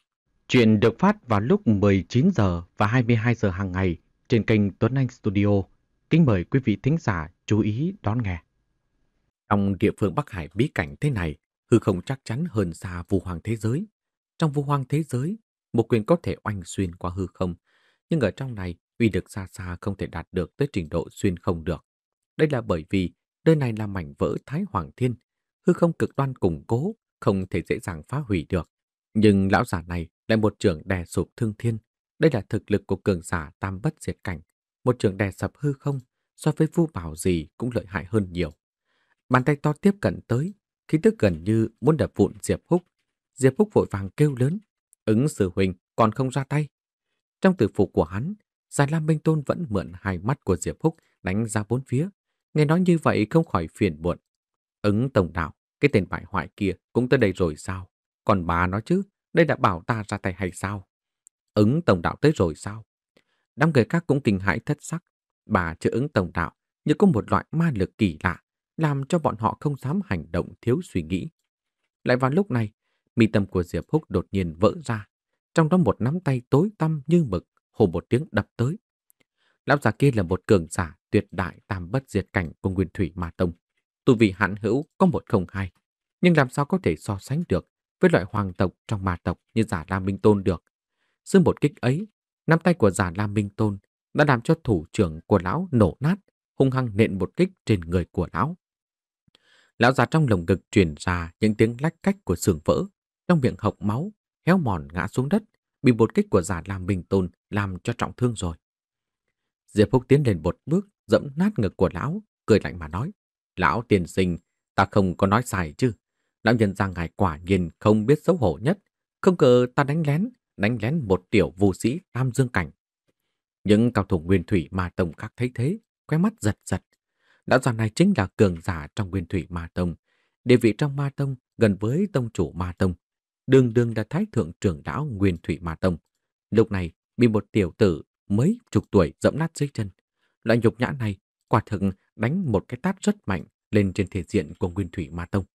Chuyện được phát vào lúc 19 giờ và 22 giờ hàng ngày trên kênh Tuấn Anh Studio. Kính mời quý vị thính giả chú ý đón nghe. Trong địa phương Bắc Hải bí cảnh thế này, hư không chắc chắn hơn xa vu hoàng thế giới. Trong vu hoàng thế giới, một quyền có thể oanh xuyên qua hư không, nhưng ở trong này uy lực xa xa không thể đạt được tới trình độ xuyên không được. Đây là bởi vì nơi này là mảnh vỡ Thái Hoàng Thiên, hư không cực đoan củng cố, không thể dễ dàng phá hủy được. Nhưng lão giả này lại một trường đè sụp thương thiên. Đây là thực lực của cường giả tam bất diệt cảnh. Một trường đè sập hư không, so với vu bảo gì cũng lợi hại hơn nhiều. Bàn tay to tiếp cận tới, khí tức gần như muốn đập vụn Diệp Húc. Diệp Húc vội vàng kêu lớn, ứng sư huynh còn không ra tay. Trong tử phục của hắn, Già Lam Minh Tôn vẫn mượn hai mắt của Diệp Húc đánh ra bốn phía. Nghe nói như vậy không khỏi phiền muộn. Ứng tổng đạo, cái tên bại hoại kia cũng tới đây rồi sao? Còn bà nói chứ, đây đã bảo ta ra tay hay sao? Ứng tổng đạo tới rồi sao? Đám người khác cũng kinh hãi thất sắc. Bà chữ ứng tổng đạo như có một loại ma lực kỳ lạ, làm cho bọn họ không dám hành động thiếu suy nghĩ. Lại vào lúc này, mi tâm của Diệp Húc đột nhiên vỡ ra, trong đó một nắm tay tối tăm như mực hồ một tiếng đập tới. Lão già kia là một cường giả tuyệt đại tam bất diệt cảnh của Nguyên Thủy Ma Tông. Tu vị hạn hữu có một không hai, nhưng làm sao có thể so sánh được với loại hoàng tộc trong ma tộc như giả Lam Minh Tôn được. Sư một kích ấy, nắm tay của giả Lam Minh Tôn đã làm cho thủ trưởng của lão nổ nát, hung hăng nện một kích trên người của lão. Lão già trong lồng ngực truyền ra những tiếng lách cách của xương vỡ, trong miệng hộc máu, héo mòn ngã xuống đất, bị bột kích của giả làm bình tôn làm cho trọng thương rồi. Diệp Phúc tiến lên một bước, dẫm nát ngực của lão, cười lạnh mà nói. Lão tiền sinh, ta không có nói sai chứ. Lão nhân ra ngài quả nhiên không biết xấu hổ nhất. Không cờ ta đánh lén, đánh lén một tiểu vô sĩ tam dương cảnh. Những cao thủ nguyên thủy ma tông khác thấy thế, quay mắt giật giật. Lão già này chính là cường giả trong nguyên thủy ma tông. Địa vị trong ma tông gần với tông chủ ma tông đường đường là thái thượng trưởng lão Nguyên Thủy Ma Tông. Lúc này bị một tiểu tử mấy chục tuổi dẫm nát dưới chân. Loại nhục nhã này quả thực đánh một cái tát rất mạnh lên trên thể diện của Nguyên Thủy Ma Tông.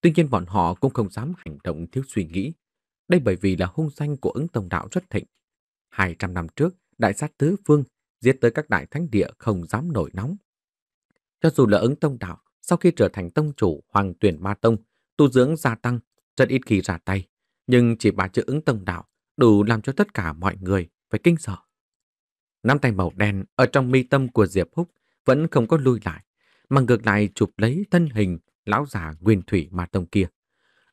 Tuy nhiên bọn họ cũng không dám hành động thiếu suy nghĩ. Đây bởi vì là hung danh của ứng tông đạo rất thịnh. 200 năm trước, đại sát tứ phương giết tới các đại thánh địa không dám nổi nóng. Cho dù là ứng tông đạo, sau khi trở thành tông chủ hoàng tuyển ma tông, tu dưỡng gia tăng rất ít khi ra tay, nhưng chỉ bà chữ ứng tông đạo đủ làm cho tất cả mọi người phải kinh sợ. Nắm tay màu đen ở trong mi tâm của Diệp Húc vẫn không có lui lại, mà ngược lại chụp lấy thân hình lão già nguyên thủy ma tông kia.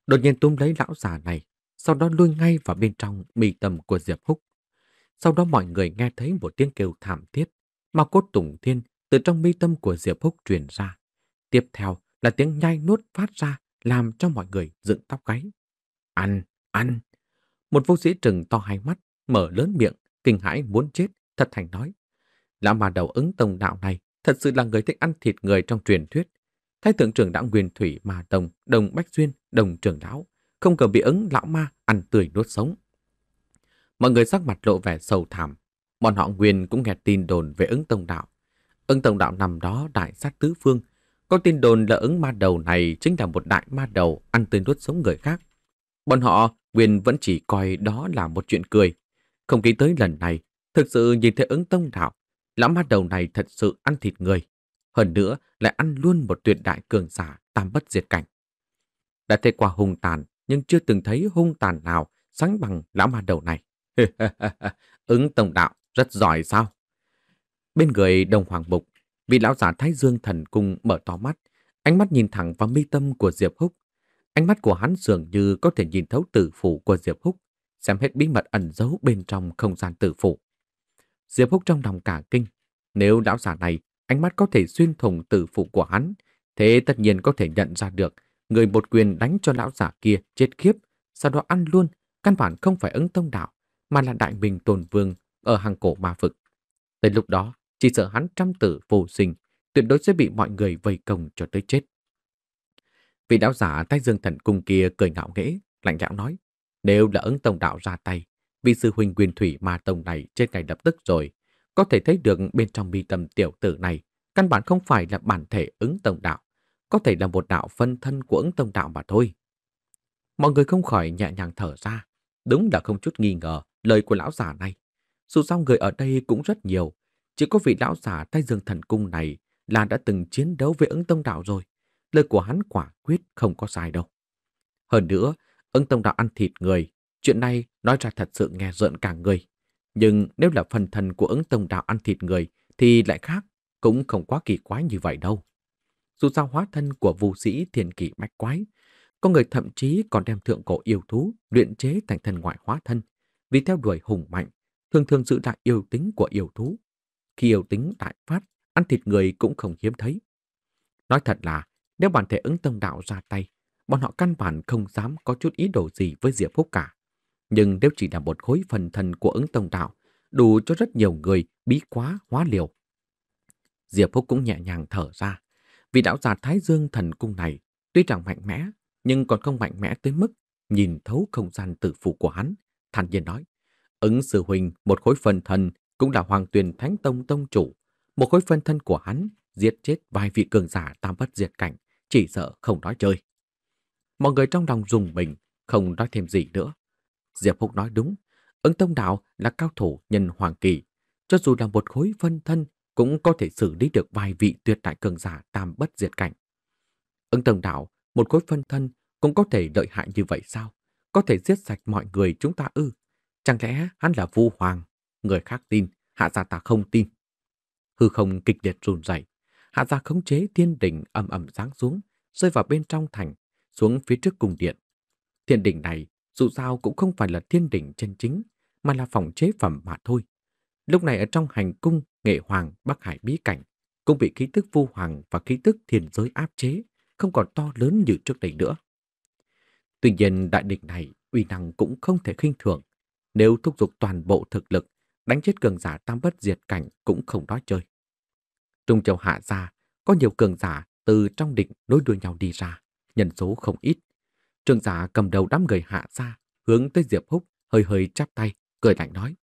Đột nhiên túm lấy lão già này, sau đó lui ngay vào bên trong mi tâm của Diệp Húc. Sau đó mọi người nghe thấy một tiếng kêu thảm thiết, mà cốt tùng thiên từ trong mi tâm của Diệp Húc truyền ra. Tiếp theo là tiếng nhai nuốt phát ra làm cho mọi người dựng tóc gáy. Ăn, ăn. Một vô sĩ trừng to hai mắt, mở lớn miệng, kinh hãi muốn chết, thật thành nói. Lão bà đầu ứng tông đạo này thật sự là người thích ăn thịt người trong truyền thuyết. Thái thượng trưởng đạo Nguyên Thủy Mà Đồng, Đồng Bách Duyên, Đồng trưởng lão, không cần bị ứng lão ma ăn tươi nuốt sống. Mọi người sắc mặt lộ vẻ sầu thảm. Bọn họ Nguyên cũng nghe tin đồn về ứng tông đạo. Ứng tông đạo nằm đó đại sát tứ phương, có tin đồn là ứng ma đầu này chính là một đại ma đầu ăn tươi nuốt sống người khác. Bọn họ Nguyên vẫn chỉ coi đó là một chuyện cười. Không nghĩ tới lần này, thực sự nhìn thấy ứng tông đạo, lão ma đầu này thật sự ăn thịt người. Hơn nữa lại ăn luôn một tuyệt đại cường giả tam bất diệt cảnh. Đã thấy qua hung tàn, nhưng chưa từng thấy hung tàn nào sánh bằng lão ma đầu này. ứng tông đạo rất giỏi sao? Bên người đồng hoàng mục Vị lão giả Thái Dương thần cung mở to mắt, ánh mắt nhìn thẳng vào mi tâm của Diệp Húc. Ánh mắt của hắn dường như có thể nhìn thấu tử phủ của Diệp Húc, xem hết bí mật ẩn giấu bên trong không gian tử phủ. Diệp Húc trong lòng cả kinh, nếu lão giả này ánh mắt có thể xuyên thủng tử phủ của hắn, thế tất nhiên có thể nhận ra được người một quyền đánh cho lão giả kia chết khiếp, sau đó ăn luôn, căn bản không phải ứng tông đạo, mà là đại bình tồn vương ở hàng cổ ma vực. Tới lúc đó, chỉ sợ hắn trăm tử vô sinh, tuyệt đối sẽ bị mọi người vây công cho tới chết. Vị đạo giả tay dương thần cung kia cười ngạo nghễ, lạnh lẽo nói, nếu là ứng tông đạo ra tay, vị sư huynh quyền thủy ma tông này trên ngày lập tức rồi, có thể thấy được bên trong mi tâm tiểu tử này, căn bản không phải là bản thể ứng tông đạo, có thể là một đạo phân thân của ứng tông đạo mà thôi. Mọi người không khỏi nhẹ nhàng thở ra, đúng là không chút nghi ngờ lời của lão giả này. Dù sao người ở đây cũng rất nhiều, chỉ có vị lão giả tay dương thần cung này là đã từng chiến đấu với ứng tông đạo rồi. Lời của hắn quả quyết không có sai đâu. Hơn nữa, ứng tông đạo ăn thịt người. Chuyện này nói ra thật sự nghe rợn cả người. Nhưng nếu là phần thần của ứng tông đạo ăn thịt người thì lại khác, cũng không quá kỳ quái như vậy đâu. Dù sao hóa thân của vũ sĩ thiền kỳ bách quái, có người thậm chí còn đem thượng cổ yêu thú luyện chế thành thần ngoại hóa thân vì theo đuổi hùng mạnh, thường thường giữ lại yêu tính của yêu thú khi yêu tính đại phát, ăn thịt người cũng không hiếm thấy. Nói thật là, nếu bản thể ứng tông đạo ra tay, bọn họ căn bản không dám có chút ý đồ gì với Diệp Phúc cả. Nhưng nếu chỉ là một khối phần thân của ứng tông đạo, đủ cho rất nhiều người bí quá hóa liều. Diệp Phúc cũng nhẹ nhàng thở ra. Vì đạo giả Thái Dương thần cung này, tuy rằng mạnh mẽ, nhưng còn không mạnh mẽ tới mức nhìn thấu không gian tử phụ của hắn. Thản nhiên nói, ứng sư huynh một khối phần thần cũng là Hoàng Tuyền Thánh Tông tông chủ, một khối phân thân của hắn giết chết vài vị cường giả tam bất diệt cảnh, chỉ sợ không nói chơi. Mọi người trong lòng dùng mình, không nói thêm gì nữa. Diệp phúc nói đúng, ứng tông đạo là cao thủ nhân hoàng kỳ, cho dù là một khối phân thân cũng có thể xử lý được vài vị tuyệt đại cường giả tam bất diệt cảnh. Ứng tông đạo, một khối phân thân cũng có thể lợi hại như vậy sao? Có thể giết sạch mọi người chúng ta ư? Chẳng lẽ hắn là vu hoàng người khác tin, hạ gia ta không tin. Hư không kịch liệt run rẩy, hạ gia khống chế thiên đỉnh ầm ầm giáng xuống, rơi vào bên trong thành, xuống phía trước cung điện. Thiên đỉnh này dù sao cũng không phải là thiên đỉnh chân chính, mà là phòng chế phẩm mà thôi. Lúc này ở trong hành cung nghệ hoàng Bắc Hải bí cảnh, cũng bị khí tức vu hoàng và khí tức thiên giới áp chế, không còn to lớn như trước đây nữa. Tuy nhiên đại địch này uy năng cũng không thể khinh thường. Nếu thúc giục toàn bộ thực lực, đánh chết cường giả tam bất diệt cảnh cũng không nói chơi. Trung châu hạ ra, có nhiều cường giả từ trong địch nối đuôi nhau đi ra, nhân số không ít. Trường giả cầm đầu đám người hạ ra, hướng tới Diệp Húc, hơi hơi chắp tay, cười lạnh nói.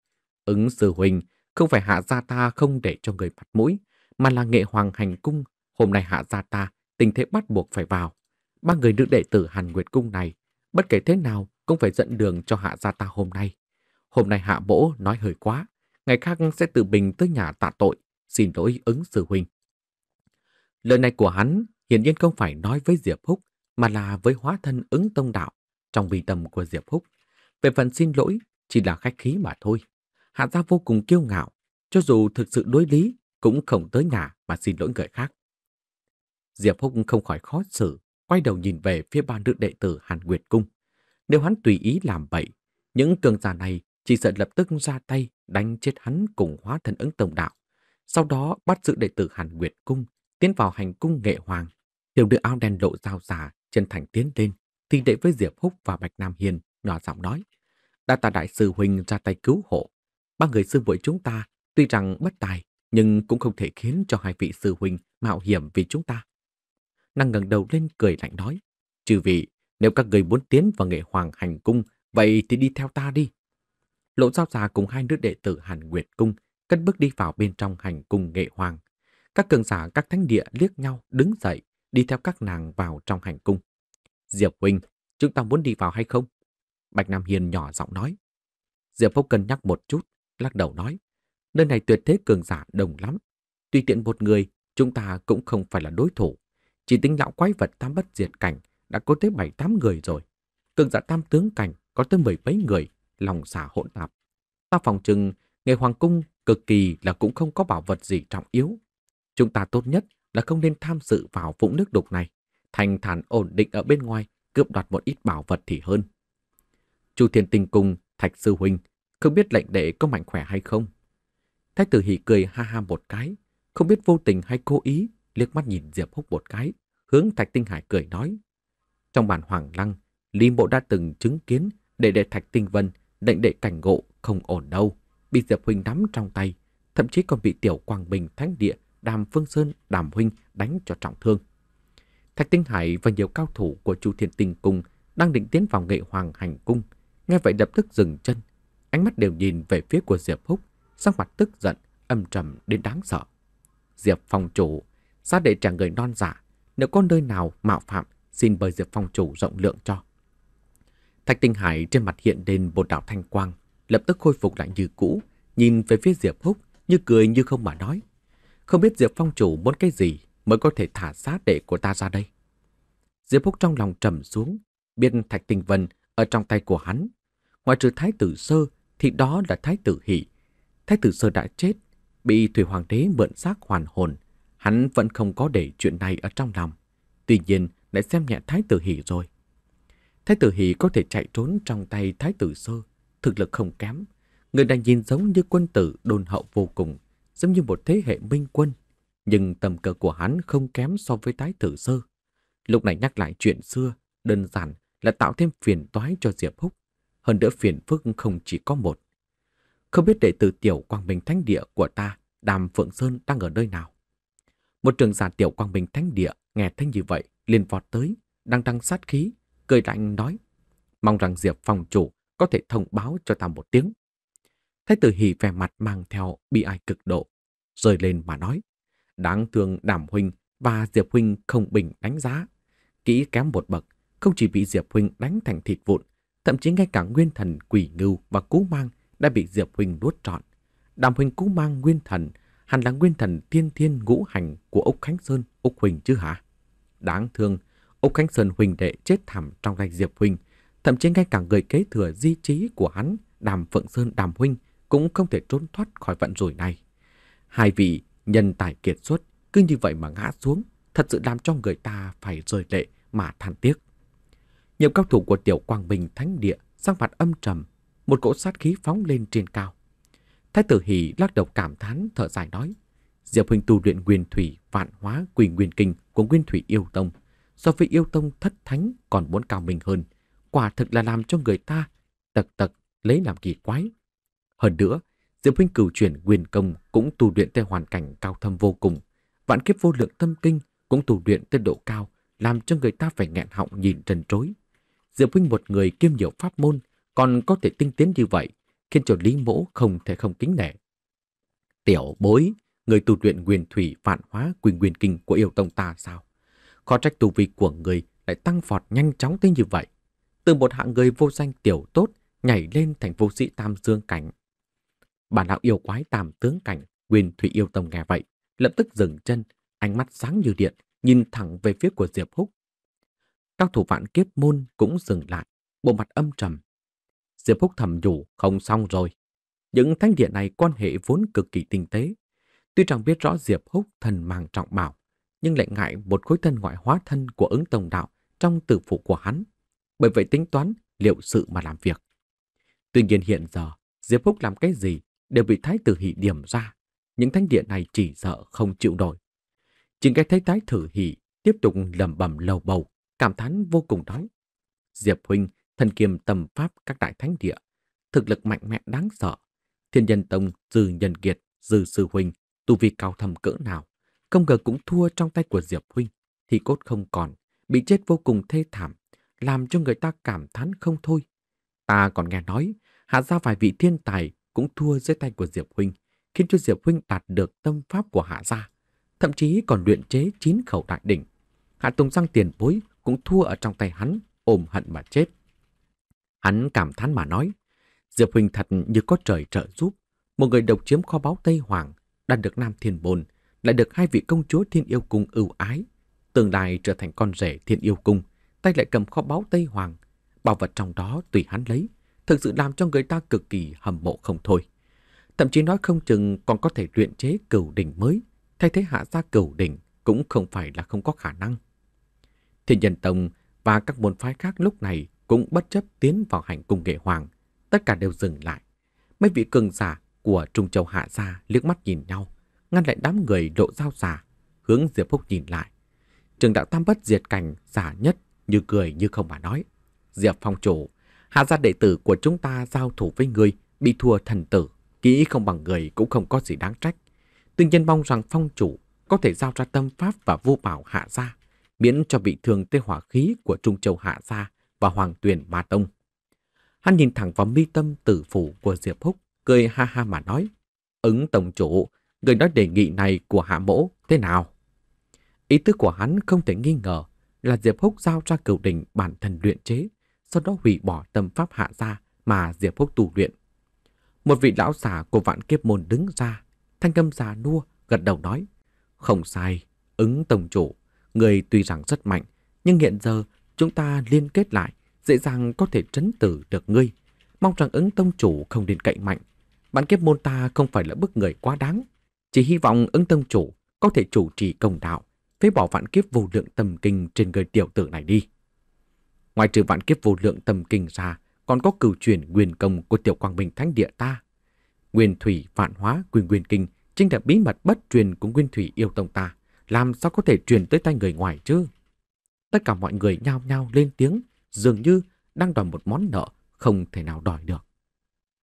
Ứng sư huynh, không phải hạ gia ta không để cho người mặt mũi, mà là nghệ hoàng hành cung. Hôm nay hạ gia ta, tình thế bắt buộc phải vào. Ba người nữ đệ tử Hàn Nguyệt Cung này, bất kể thế nào cũng phải dẫn đường cho hạ gia ta hôm nay. Hôm nay hạ bỗ nói hơi quá, ngày khác sẽ tự bình tới nhà tạ tội, xin lỗi ứng sư huynh. Lời này của hắn hiển nhiên không phải nói với Diệp Húc, mà là với hóa thân ứng tông đạo trong vi tâm của Diệp Húc. Về phần xin lỗi, chỉ là khách khí mà thôi. Hạ gia vô cùng kiêu ngạo, cho dù thực sự đối lý, cũng không tới nhà mà xin lỗi người khác. Diệp Húc không khỏi khó xử, quay đầu nhìn về phía ba nữ đệ tử Hàn Nguyệt Cung. Nếu hắn tùy ý làm bậy, những cường giả này chỉ sợ lập tức ra tay đánh chết hắn cùng hóa thần ứng tổng đạo. Sau đó bắt giữ đệ tử Hàn Nguyệt Cung, tiến vào hành cung nghệ hoàng. Tiểu nữ áo đen lộ dao giả chân thành tiến lên, thì đệ với Diệp Húc và Bạch Nam Hiền, nhỏ giọng nói. Đã tà đại sư Huynh ra tay cứu hộ. Ba người sư vội chúng ta, tuy rằng bất tài, nhưng cũng không thể khiến cho hai vị sư Huynh mạo hiểm vì chúng ta. Năng ngẩng đầu lên cười lạnh nói. Trừ vị, nếu các người muốn tiến vào nghệ hoàng hành cung, vậy thì đi theo ta đi. Lộ giao già cùng hai nữ đệ tử Hàn Nguyệt Cung cất bước đi vào bên trong hành cung nghệ hoàng. Các cường giả các thánh địa liếc nhau đứng dậy đi theo các nàng vào trong hành cung. Diệp Huynh, chúng ta muốn đi vào hay không? Bạch Nam Hiền nhỏ giọng nói. Diệp Phúc cân nhắc một chút, lắc đầu nói. Nơi này tuyệt thế cường giả đồng lắm. Tuy tiện một người, chúng ta cũng không phải là đối thủ. Chỉ tính lão quái vật tam bất diệt cảnh đã có tới bảy tám người rồi. Cường giả tam tướng cảnh có tới mười mấy người lòng xả hỗn tạp. Ta phòng trừng, nghề hoàng cung cực kỳ là cũng không có bảo vật gì trọng yếu. Chúng ta tốt nhất là không nên tham sự vào vũng nước đục này, thành thản ổn định ở bên ngoài, cướp đoạt một ít bảo vật thì hơn. Chu thiền Tinh cùng Thạch Sư Huynh, không biết lệnh đệ có mạnh khỏe hay không? Thái tử hỉ cười ha ha một cái, không biết vô tình hay cố ý, liếc mắt nhìn Diệp Húc một cái, hướng Thạch Tinh Hải cười nói. Trong bản hoàng lăng, Lý Mộ đã từng chứng kiến đệ đệ Thạch Tinh Vân lệnh đệ cảnh ngộ không ổn đâu, bị Diệp Huynh nắm trong tay, thậm chí còn bị Tiểu Quang Bình Thánh Địa, Đàm Phương Sơn, Đàm Huynh đánh cho trọng thương. Thạch Tinh Hải và nhiều cao thủ của Chu Thiên Tinh Cung đang định tiến vào nghệ hoàng hành cung, nghe vậy lập tức dừng chân, ánh mắt đều nhìn về phía của Diệp Húc, sắc mặt tức giận, âm trầm đến đáng sợ. Diệp Phong Chủ, sát đệ trả người non giả, nếu có nơi nào mạo phạm, xin bời Diệp Phong Chủ rộng lượng cho. Thạch Tinh Hải trên mặt hiện lên một đạo thanh quang, lập tức khôi phục lại như cũ, nhìn về phía Diệp Húc như cười như không mà nói. Không biết Diệp Phong chủ muốn cái gì mới có thể thả giá đệ của ta ra đây. Diệp Húc trong lòng trầm xuống, biết Thạch Tinh Vân ở trong tay của hắn. Ngoài trừ Thái Tử Sơ thì đó là Thái Tử Hỷ. Thái Tử Sơ đã chết, bị Thủy Hoàng đế mượn xác hoàn hồn. Hắn vẫn không có để chuyện này ở trong lòng. Tuy nhiên lại xem nhẹ Thái Tử Hỷ rồi. Thái tử Hỷ có thể chạy trốn trong tay Thái tử Sơ, thực lực không kém. Người này nhìn giống như quân tử đồn hậu vô cùng, giống như một thế hệ minh quân. Nhưng tầm cờ của hắn không kém so với Thái tử Sơ. Lúc này nhắc lại chuyện xưa, đơn giản là tạo thêm phiền toái cho Diệp Húc. Hơn nữa phiền phức không chỉ có một. Không biết đệ tử Tiểu Quang Minh Thánh Địa của ta, Đàm Phượng Sơn đang ở nơi nào? Một trường giả Tiểu Quang Minh Thánh Địa nghe thấy như vậy, liền vọt tới, đang đăng sát khí, cười lạnh nói, mong rằng Diệp phòng chủ có thể thông báo cho ta một tiếng. Thái tử hỉ vẻ mặt mang theo bi ai cực độ, rời lên mà nói, đáng thương đảm huynh và Diệp huynh không bình đánh giá. Kỹ kém một bậc, không chỉ bị Diệp huynh đánh thành thịt vụn, thậm chí ngay cả nguyên thần quỷ ngưu và cú mang đã bị Diệp huynh nuốt trọn. Đàm huynh cú mang nguyên thần, hẳn là nguyên thần thiên thiên ngũ hành của Úc Khánh Sơn, Úc Huỳnh chứ hả? Đáng thương, Úc Khánh Sơn huynh đệ chết thảm trong gạch Diệp huynh, thậm chí ngay cả người kế thừa di trí của hắn, Đàm Phượng Sơn Đàm huynh cũng không thể trốn thoát khỏi vận rủi này. Hai vị nhân tài kiệt xuất cứ như vậy mà ngã xuống, thật sự làm cho người ta phải rơi lệ mà than tiếc. Nhiều cao thủ của tiểu Quang Bình Thánh Địa sắc mặt âm trầm, một cỗ sát khí phóng lên trên cao. Thái tử Hỷ lắc đầu cảm thán thở dài nói, Diệp huynh tu luyện nguyên thủy vạn hóa quỷ nguyên kinh của nguyên thủy yêu tông, so với yêu tông thất thánh còn muốn cao mình hơn, quả thực là làm cho người ta tật tật lấy làm kỳ quái. Hơn nữa, Diệp Huynh cửu chuyển quyền công cũng tu luyện tới hoàn cảnh cao thâm vô cùng. Vạn kiếp vô lượng tâm kinh cũng tu luyện tới độ cao, làm cho người ta phải nghẹn họng nhìn trần trối. Diệp Huynh một người kiêm nhiều pháp môn, còn có thể tinh tiến như vậy, khiến cho Lý Mỗ không thể không kính nể. Tiểu bối, người tu luyện quyền thủy vạn hóa quyền quyền kinh của yêu tông ta sao? Khó trách tu vi của người lại tăng vọt nhanh chóng tới như vậy. Từ một hạng người vô danh tiểu tốt nhảy lên thành vô sĩ tam dương cảnh. Bản đạo yêu quái tam tướng cảnh, quyền thủy yêu tông nghe vậy, lập tức dừng chân, ánh mắt sáng như điện, nhìn thẳng về phía của Diệp Húc. Các thủ vạn kiếp môn cũng dừng lại, bộ mặt âm trầm. Diệp Húc thầm nhủ, không xong rồi. Những thánh địa này quan hệ vốn cực kỳ tinh tế. Tuy chẳng biết rõ Diệp Húc thần mang trọng bảo, nhưng lại ngại một khối thân ngoại hóa thân của ứng tổng đạo trong tử phụ của hắn. Bởi vậy tính toán liệu sự mà làm việc. Tuy nhiên hiện giờ, Diệp Phúc làm cái gì đều bị thái tử hỷ điểm ra. Những thánh địa này chỉ sợ không chịu nổi. Chính cái thấy thái tử hỷ tiếp tục lầm bầm lầu bầu, cảm thán vô cùng đói. Diệp Huynh, thần kiềm tầm pháp các đại thánh địa, thực lực mạnh mẽ đáng sợ. Thiên nhân tông, dư nhân kiệt, dư sư huynh, tu vi cao thầm cỡ nào, không ngờ cũng thua trong tay của Diệp Huynh, thì cốt không còn, bị chết vô cùng thê thảm, làm cho người ta cảm thán không thôi. Ta còn nghe nói, hạ ra vài vị thiên tài cũng thua dưới tay của Diệp Huynh, khiến cho Diệp Huynh đạt được tâm pháp của hạ gia, thậm chí còn luyện chế chín khẩu đại đỉnh. Hạ Tùng Giang tiền bối cũng thua ở trong tay hắn, ôm hận mà chết. Hắn cảm thán mà nói, Diệp Huynh thật như có trời trợ giúp, một người độc chiếm kho báu Tây Hoàng, đạt được Nam Thiên Bồn, lại được hai vị công chúa Thiên Yêu Cung ưu ái, tương lai trở thành con rể Thiên Yêu Cung, tay lại cầm kho báu Tây Hoàng, bảo vật trong đó tùy hắn lấy, thực sự làm cho người ta cực kỳ hầm mộ không thôi. Thậm chí nói không chừng còn có thể luyện chế cửu đỉnh mới, thay thế hạ gia cửu đỉnh cũng không phải là không có khả năng. Thiên Nhân Tông và các môn phái khác lúc này cũng bất chấp tiến vào hành cung nghệ hoàng, tất cả đều dừng lại. Mấy vị cường giả của Trung Châu Hạ Gia liếc mắt nhìn nhau, ngăn lại đám người lộ giao giả, hướng Diệp Phúc nhìn lại. Trường đạo tam bất diệt cảnh giả nhất như cười như không mà nói. Diệp phong chủ, hạ gia đệ tử của chúng ta giao thủ với người bị thua thần tử, kỹ không bằng người cũng không có gì đáng trách. Tuy nhiên mong rằng phong chủ có thể giao ra tâm pháp và vô bảo hạ gia, miễn cho bị thương tê hỏa khí của Trung Châu hạ gia và Hoàng Tuyền Ma Tông. Hắn nhìn thẳng vào mi tâm tử phủ của Diệp Húc, cười ha ha mà nói. Ứng tổng chủ, người nói đề nghị này của hạ mỗ thế nào? Ý tứ của hắn không thể nghi ngờ là Diệp Húc giao cho cửu đỉnh bản thân luyện chế, sau đó hủy bỏ tâm pháp hạ gia mà Diệp Húc tu luyện. Một vị lão giả của vạn kiếp môn đứng ra, thanh âm già nua, gật đầu nói. Không sai, ứng tổng chủ, người tuy rằng rất mạnh, nhưng hiện giờ chúng ta liên kết lại, dễ dàng có thể trấn tử được ngươi. Mong rằng ứng tông chủ không nên cậy mạnh. Bản kiếp môn ta không phải là bức người quá đáng, chỉ hy vọng ứng tông chủ có thể chủ trì công đạo, phế bỏ vạn kiếp vô lượng tâm kinh trên người tiểu tử này đi. Ngoài trừ vạn kiếp vô lượng tâm kinh ra, còn có cửu truyền nguyên công của tiểu quang minh thánh địa ta. Nguyên thủy vạn hóa quyền nguyên kinh chính là bí mật bất truyền của nguyên thủy yêu tông ta, làm sao có thể truyền tới tay người ngoài chứ? Tất cả mọi người nhao nhao lên tiếng, dường như đang đòi một món nợ không thể nào đòi được.